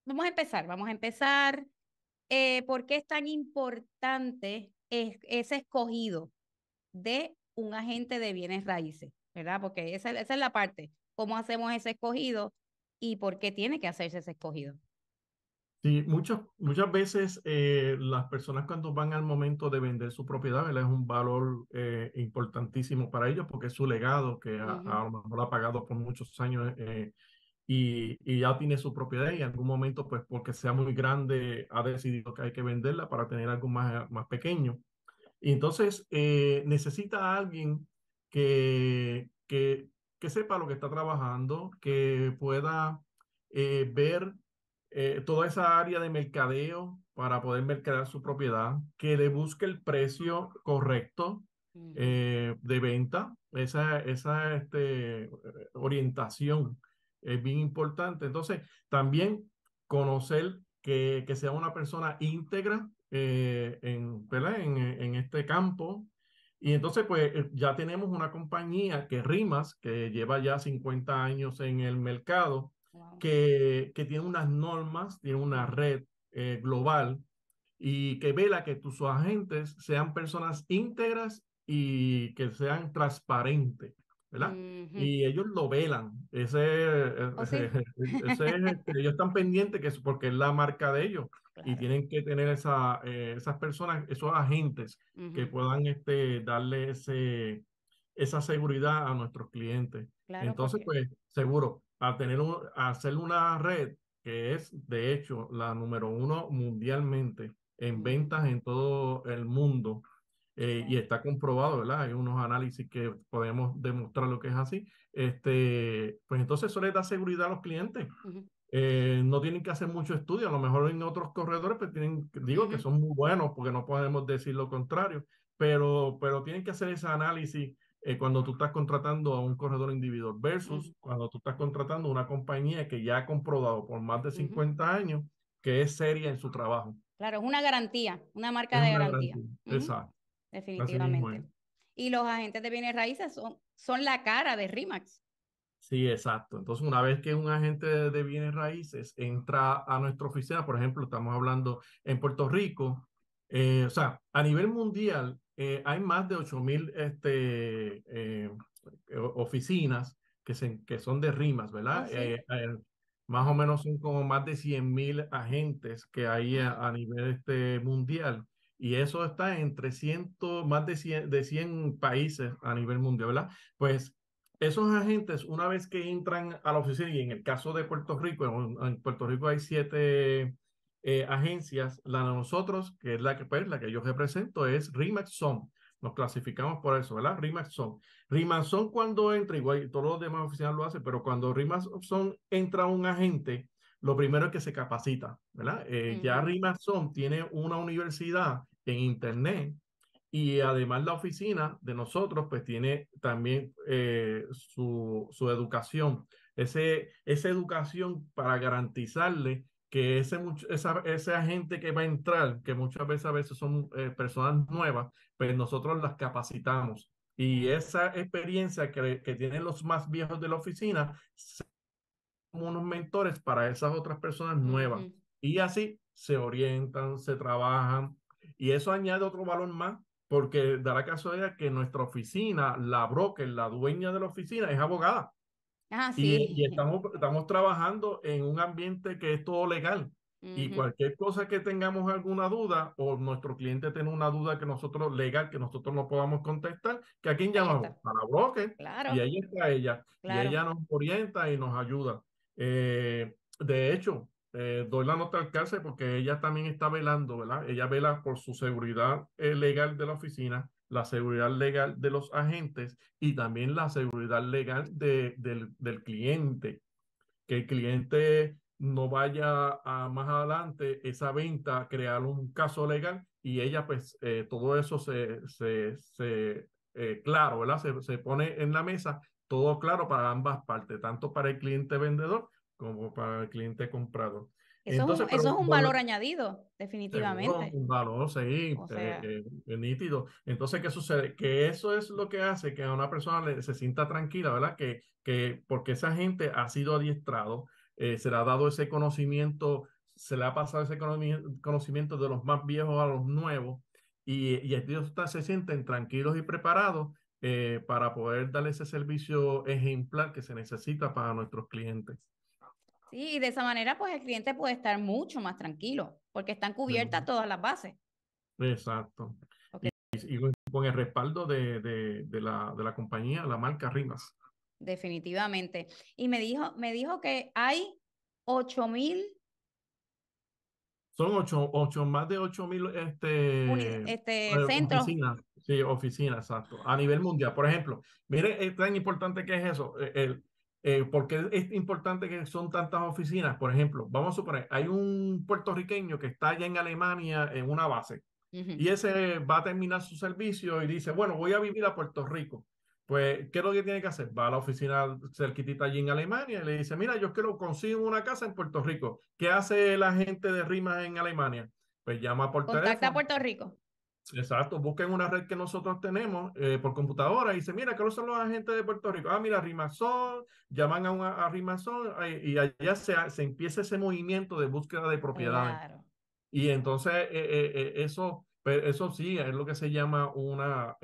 vamos a empezar, vamos a empezar, eh, por qué es tan importante ese escogido de un agente de bienes raíces, ¿verdad? Porque esa es la parte, cómo hacemos ese escogido y por qué tiene que hacerse ese escogido. Sí, muchas, muchas veces eh, las personas cuando van al momento de vender su propiedad, es un valor eh, importantísimo para ellos porque es su legado que a, lo mejor ha pagado por muchos años eh, y, y, ya tiene su propiedad y en algún momento, pues porque sea muy grande, ha decidido que hay que venderla para tener algo más, más pequeño. Y entonces necesita alguien que, que, que sepa lo que está trabajando, que pueda ver eh, toda esa área de mercadeo para poder mercadear su propiedad, que le busque el precio correcto eh, de venta, esa, esa este, orientación es bien importante. Entonces, también conocer que, que sea una persona íntegra eh, en, en, en este campo, y entonces, pues ya tenemos una compañía que Rimas, que lleva ya 50 años en el mercado, que, tiene unas normas, tiene una red eh, global y que vela que tus agentes sean personas íntegras y que sean transparentes. ¿verdad? Y ellos lo velan. Ese, eh, ¿Oh, ese, ellos están pendientes que porque es la marca de ellos y tienen que tener esa, eh, esas personas, esos agentes que puedan este, darle ese, esa seguridad a nuestros clientes. Entonces, pues seguro, a, tener hacer una red que es, de hecho, la número uno mundialmente en ventas en todo el mundo. Eh, y está comprobado, ¿verdad? Hay unos análisis que podemos demostrar lo que es así. Este, pues entonces eso les da seguridad a los clientes. Eh, no tienen que hacer mucho estudio, a lo mejor en otros corredores, pero pues, tienen, digo que son muy buenos porque no podemos decir lo contrario, pero, pero tienen que hacer ese análisis eh, cuando tú estás contratando a un corredor individual versus cuando tú estás contratando una compañía que ya ha comprobado por más de 50 años que es seria en su trabajo. Claro, es una garantía, una marca de garantía. Exacto. Definitivamente. Y los agentes de bienes raíces son, son la cara de RIMAX. Sí, exacto. Entonces, una vez que un agente de bienes raíces entra a nuestra oficina, por ejemplo, estamos hablando en Puerto Rico, eh, o sea, a nivel mundial, eh, hay más de 8.000 este, eh, eh, oficinas que, que son de rimas, ah, ¿verdad? más o menos son como más de 100.000 agentes que hay ah. a, nivel este, mundial. Y eso está en 300, más de 100, de 100 países a nivel mundial, ¿verdad? Pues esos agentes, una vez que entran a la oficina, y en el caso de Puerto Rico, en, en Puerto Rico hay siete eh, agencias, la de nosotros, que es la que, pues, la que yo represento, es Rimaxon. Nos clasificamos por eso, ¿verdad? Rimaxon. Rimaxon cuando entra, igual todos los demás oficinas lo hacen, pero cuando Rimaxon entra un agente, lo primero es que se capacita, ¿verdad? Eh, ya Rimaxon tiene una universidad en Internet y además la oficina de nosotros, pues tiene también eh, su, educación, Ese, esa educación para garantizarle que ese, esa, ese agente que va a entrar, que muchas veces a veces son eh, personas nuevas, pues nosotros las capacitamos. Y esa experiencia que, tienen los más viejos de la oficina, como unos mentores para esas otras personas nuevas. Y así se orientan, se trabajan, y eso añade otro valor más, porque da la casualidad que nuestra oficina, la broker, la dueña de la oficina, es abogada. Ah, y, estamos, estamos trabajando en un ambiente que es todo legal. Y cualquier cosa que tengamos alguna duda o nuestro cliente tiene una duda que nosotros legal, que nosotros no podamos contestar, que a quién llamamos? A la broker. Y ahí está ella. Y ella nos orienta y nos ayuda. Eh, de hecho, eh, doy la nota al cárcel porque ella también está velando, ¿verdad? Ella vela por su seguridad eh, legal de la oficina la seguridad legal de los agentes y también la seguridad legal de, del, cliente. Que el cliente no vaya a más adelante esa venta, crear un caso legal y ella, pues, eh, todo eso se, se, eh, claro, ¿verdad? Se, se, pone en la mesa todo claro para ambas partes, tanto para el cliente vendedor como para el cliente comprador. Eso, es, un, valor, añadido, definitivamente. Un valor, sí, eh, eh, nítido. Entonces, ¿qué sucede? Que eso es lo que hace que a una persona se sienta tranquila, ¿verdad? Que, que porque esa gente ha sido adiestrado, eh, se le ha dado ese conocimiento, se le ha pasado ese conocimiento de los más viejos a los nuevos, y, y ellos se sienten tranquilos y preparados para poder darle ese servicio ejemplar que se necesita para nuestros clientes y de esa manera, pues el cliente puede estar mucho más tranquilo, porque están cubiertas todas las bases. Exacto. Y, con el respaldo de, de, la, de la compañía, la marca Rimas. Definitivamente. Y me dijo, me dijo que hay 8000... Son 8, ocho más de 8000... mil este, este eh, centros. Oficinas, sí, oficinas, exacto. A nivel mundial. Por ejemplo, mire, es eh, tan importante que es eso. Eh, el, eh, ¿Por qué es importante que son tantas oficinas? Por ejemplo, vamos a suponer, hay un puertorriqueño que está allá en Alemania en una base y ese va a terminar su servicio y dice, bueno, voy a vivir a Puerto Rico. Pues, ¿qué es lo que tiene que hacer? Va a la oficina cerquita allí en Alemania y le dice, mira, yo quiero consigo una casa en Puerto Rico. ¿Qué hace la gente de Rimas en Alemania? Pues llama por teléfono. a Puerto Rico. Exacto, busquen una red que nosotros tenemos eh, por computadora y dicen, mira, ¿qué son los agentes de Puerto Rico? Ah, mira, Rimasol, llaman a, una, a Rimasol y allá se, se, empieza ese movimiento de búsqueda de propiedades. Y entonces eh, eh, eso, pues, eso sí, es lo que se llama una,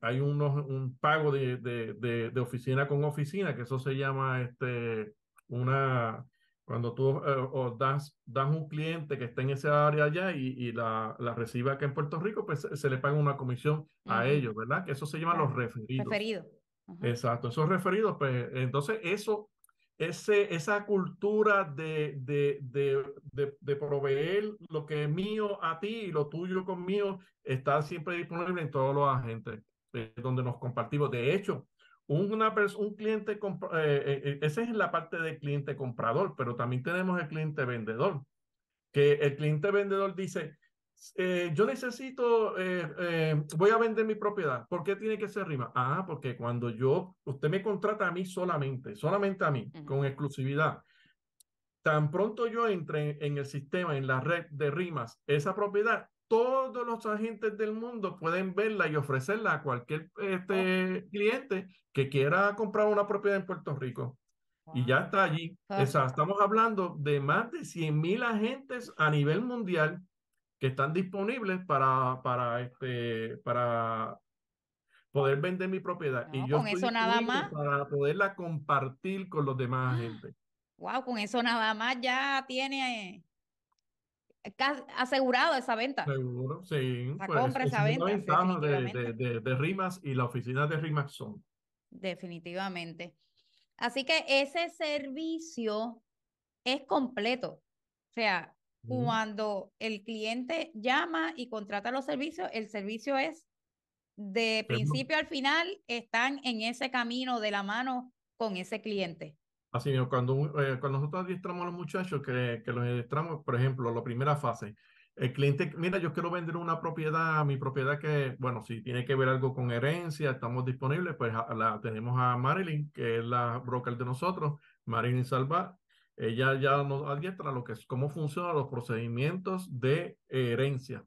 hay unos, un pago de, de, de, de oficina con oficina, que eso se llama este, una cuando tú eh, das, un cliente que está en esa área allá y, la, la, recibe acá en Puerto Rico, pues se, le paga una comisión a ellos, ¿verdad? Que eso se llama los referidos. Referido. Exacto, esos referidos, pues entonces eso, ese, esa cultura de, de, de, de, proveer lo que es mío a ti y lo tuyo conmigo está siempre disponible en todos los agentes, eh, donde nos compartimos. De hecho, una un cliente, eh, eh, esa es la parte del cliente comprador, pero también tenemos el cliente vendedor, que el cliente vendedor dice, eh, yo necesito, voy a vender mi propiedad. ¿Por qué tiene que ser RIMA? Ah, porque cuando yo, usted me contrata a mí solamente, solamente a mí, con exclusividad. Tan pronto yo entre en, el sistema, en la red de RIMAS, esa propiedad todos los agentes del mundo pueden verla y ofrecerla a cualquier este, oh. cliente que quiera comprar una propiedad en Puerto Rico. Y ya está allí. estamos hablando de más de 100 mil agentes a nivel mundial que están disponibles para, para, este, para poder vender mi propiedad. y yo estoy eso Para poderla compartir con los demás ¡Ah! agentes. Wow, con eso nada más ya tiene asegurado esa venta. Seguro, sí. La pues, compra esa venta. de, de, de, RIMAS y la oficina de RIMAS son. Definitivamente. Así que ese servicio es completo. O sea, cuando el cliente llama y contrata los servicios, el servicio es de principio al final, están en ese camino de la mano con ese cliente. Así cuando, eh, cuando nosotros adiestramos a los muchachos, que, los adiestramos, por ejemplo, la primera fase, el cliente, mira, yo quiero vender una propiedad, mi propiedad que, bueno, si tiene que ver algo con herencia, estamos disponibles, pues la, tenemos a Marilyn, que es la broker de nosotros, Marilyn Salva, ella eh, ya nos adiestra lo que es, cómo funcionan los procedimientos de herencia,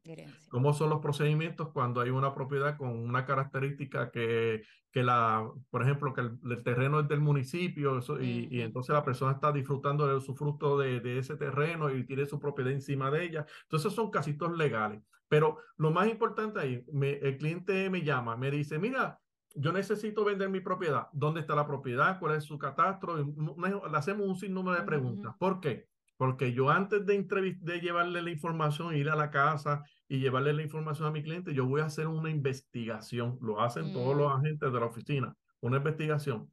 cómo son los procedimientos cuando hay una propiedad con una característica que, que la, por ejemplo, que el, terreno es del municipio y, entonces la persona está disfrutando del su de, de ese terreno y tiene su propiedad encima de ella. Entonces son casitos legales. Pero lo más importante ahí, el cliente me llama, me dice, mira, yo necesito vender mi propiedad. ¿Dónde está la propiedad? ¿Cuál es su catastro? hacemos un sinnúmero de preguntas. ¿Por qué? Porque yo antes de, de llevarle la información, ir a la casa y llevarle la información a mi cliente, yo voy a hacer una investigación. Lo hacen todos los mm. agentes de la oficina. Una investigación.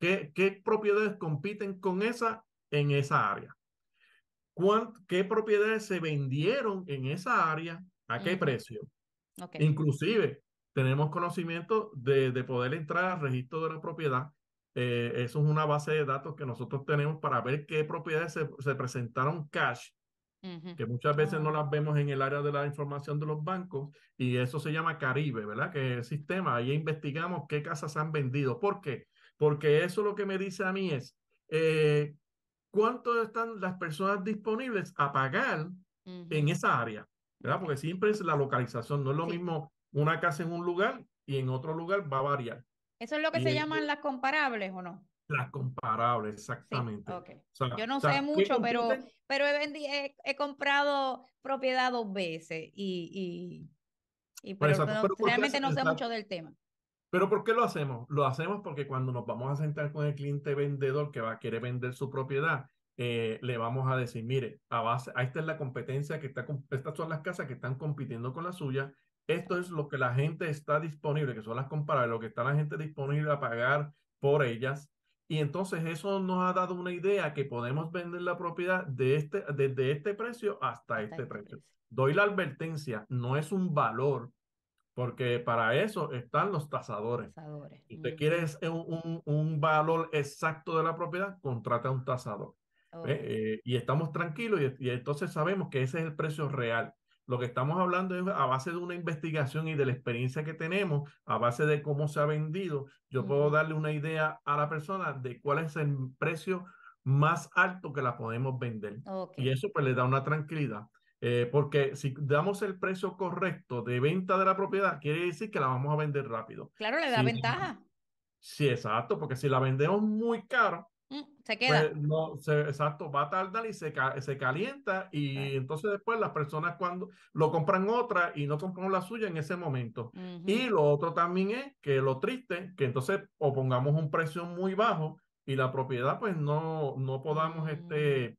¿Qué, propiedades compiten con esa en esa área? ¿Qué propiedades se vendieron en esa área? ¿A qué precio? Inclusive, tenemos conocimiento de, poder entrar al registro de la propiedad. Eh, eso es una base de datos que nosotros tenemos para ver qué propiedades se, presentaron cash, que muchas veces no ah. las vemos en el área de la información de los bancos, y eso se llama Caribe, ¿verdad? Que es el sistema, ahí investigamos qué casas han vendido. ¿Por qué? Porque eso lo que me dice a mí es, eh, ¿cuánto están las personas disponibles a pagar en esa área? ¿verdad? Porque siempre es la localización, no es lo mismo una casa en un lugar y en otro lugar va a variar. ¿Eso es lo que se llaman las comparables o no? Las comparables, exactamente. Yo no sé mucho, pero, pero he, he, comprado propiedad dos veces y, y, pues pero, realmente no sé mucho del tema. Pero ¿por qué lo hacemos? Lo hacemos porque cuando nos vamos a sentar con el cliente vendedor que va a querer vender su propiedad, eh, le vamos a decir, mire, a base, esta es la competencia que está, estas son las casas que están compitiendo con la suya esto es lo que la gente está disponible, que son las comparables, lo que está la gente disponible a pagar por ellas. Y entonces eso nos ha dado una idea que podemos vender la propiedad este, desde este precio hasta, este, este precio. Doy la advertencia, no es un valor, porque para eso están los tasadores. Si usted quiere un, valor exacto de la propiedad, contrata a un tasador. Eh, y estamos tranquilos y entonces sabemos que ese es el precio real. Lo que estamos hablando es a base de una investigación y de la experiencia que tenemos, a base de cómo se ha vendido, yo puedo darle una idea a la persona de cuál es el precio más alto que la podemos vender. Y eso pues le da una tranquilidad. Eh, porque si damos el precio correcto de venta de la propiedad, quiere decir que la vamos a vender rápido. Claro, le da ventaja. Sí, exacto, porque si la vendemos muy caro, se queda. Pues, no, exacto, va a tardar y se, se calienta y entonces después las personas cuando lo compran otra y no compran la suya en ese momento. Y lo otro también es que lo triste, que entonces o pongamos un precio muy bajo y la propiedad pues no, no podamos, mm. este,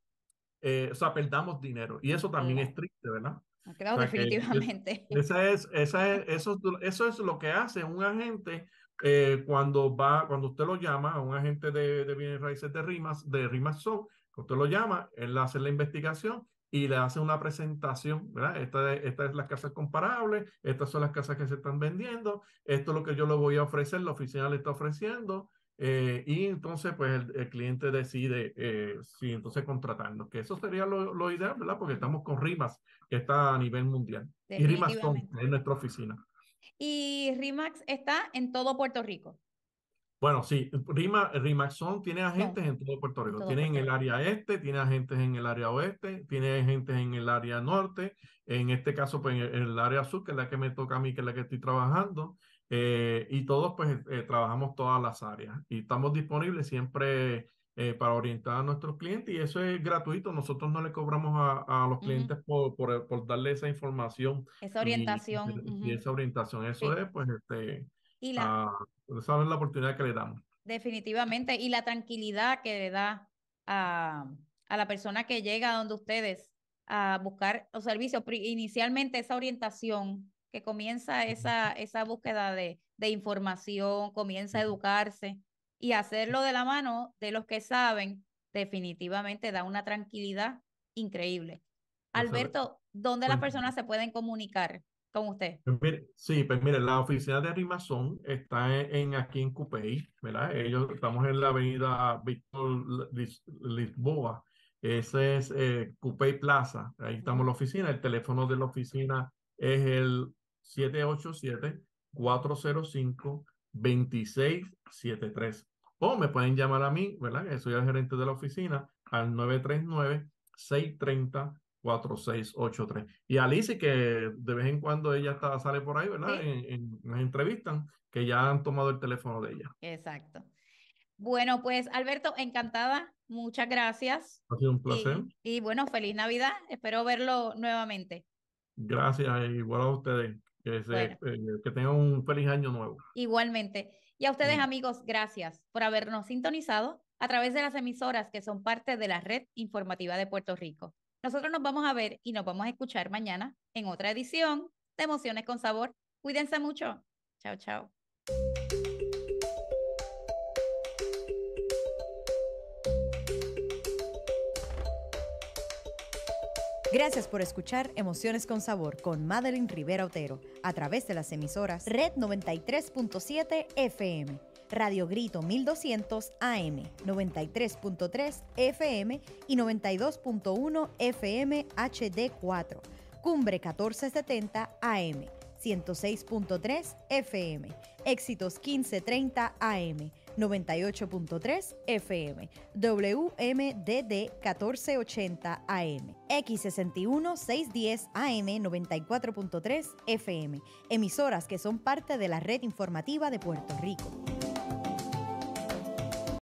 eh, o sea, perdamos dinero. Y eso también es triste, ¿verdad? Claro, definitivamente. es, eso es lo que hace un agente eh, cuando va, cuando usted lo llama a un agente de, bienes raíces de Rimas, de Rimas usted lo llama, él hace la investigación y le hace una presentación, ¿verdad? Esta, esta es las casas comparables, estas son las casas que se están vendiendo, esto es lo que yo le voy a ofrecer, la oficina le está ofreciendo, eh, y entonces pues el, cliente decide eh, si entonces contratarnos, que eso sería lo, ideal, ¿verdad? Porque estamos con RIMAS, que está a nivel mundial, y RimasO es nuestra oficina y RIMAX está en todo Puerto Rico. Bueno, sí, RIMAX son tiene agentes en todo Puerto Rico. tiene en el área este, tiene agentes en el área oeste, tiene agentes en el área norte, en este caso, pues en el, área sur, que es la que me toca a mí, que es la que estoy trabajando. Eh, y todos, pues, eh, trabajamos todas las áreas y estamos disponibles siempre eh, para orientar a nuestros clientes y eso es gratuito. Nosotros no le cobramos a, los clientes por, por, darle esa información. Esa orientación. Y, esa orientación, eso es, pues, este, la... Ah, es la oportunidad que le damos. Definitivamente, y la tranquilidad que le da a, la persona que llega a donde ustedes a buscar los servicios. Inicialmente esa orientación que comienza esa, esa búsqueda de, de información, comienza a educarse y hacerlo de la mano de los que saben, definitivamente da una tranquilidad increíble. Alberto, ¿dónde las personas se pueden comunicar con usted? Pues sí, pues mire, la oficina de Rimazón está e, en, aquí en Cupey, ¿verdad? Ellos estamos en la avenida Víctor Lisboa, ese es eh, Plaza, ahí estamos la oficina, el teléfono de la oficina es el 787 405 2673. O me pueden llamar a mí, ¿verdad? Que soy el gerente de la oficina, al 939-630-4683. Y a Alicia, que de vez en cuando ella está, sale por ahí, ¿verdad? En, las entrevistas entrevistan, que ya han tomado el teléfono de ella. Exacto. Bueno, pues Alberto, encantada. Muchas gracias. Ha sido un placer. Y, y bueno, feliz Navidad. Espero verlo nuevamente. Gracias, igual a ustedes. Eh, que, tengan un feliz año nuevo. Igualmente. Y a ustedes, amigos, gracias por habernos sintonizado a través de las emisoras que son parte de la red informativa de Puerto Rico. Nosotros nos vamos a ver y nos vamos a escuchar mañana en otra edición de Emociones con Sabor. Cuídense mucho. Chao, chao. Gracias por escuchar Emociones con Sabor con Madeline Rivera Otero a través de las emisoras Red 93.7 FM, Radio Grito 1200 AM, 93.3 FM y 92.1 FM HD4, Cumbre 1470 AM, 106.3 FM, Éxitos 1530 AM 98.3 FM, WMDD 1480 AM, X61 610 AM 94.3 FM, emisoras que son parte de la red informativa de Puerto Rico.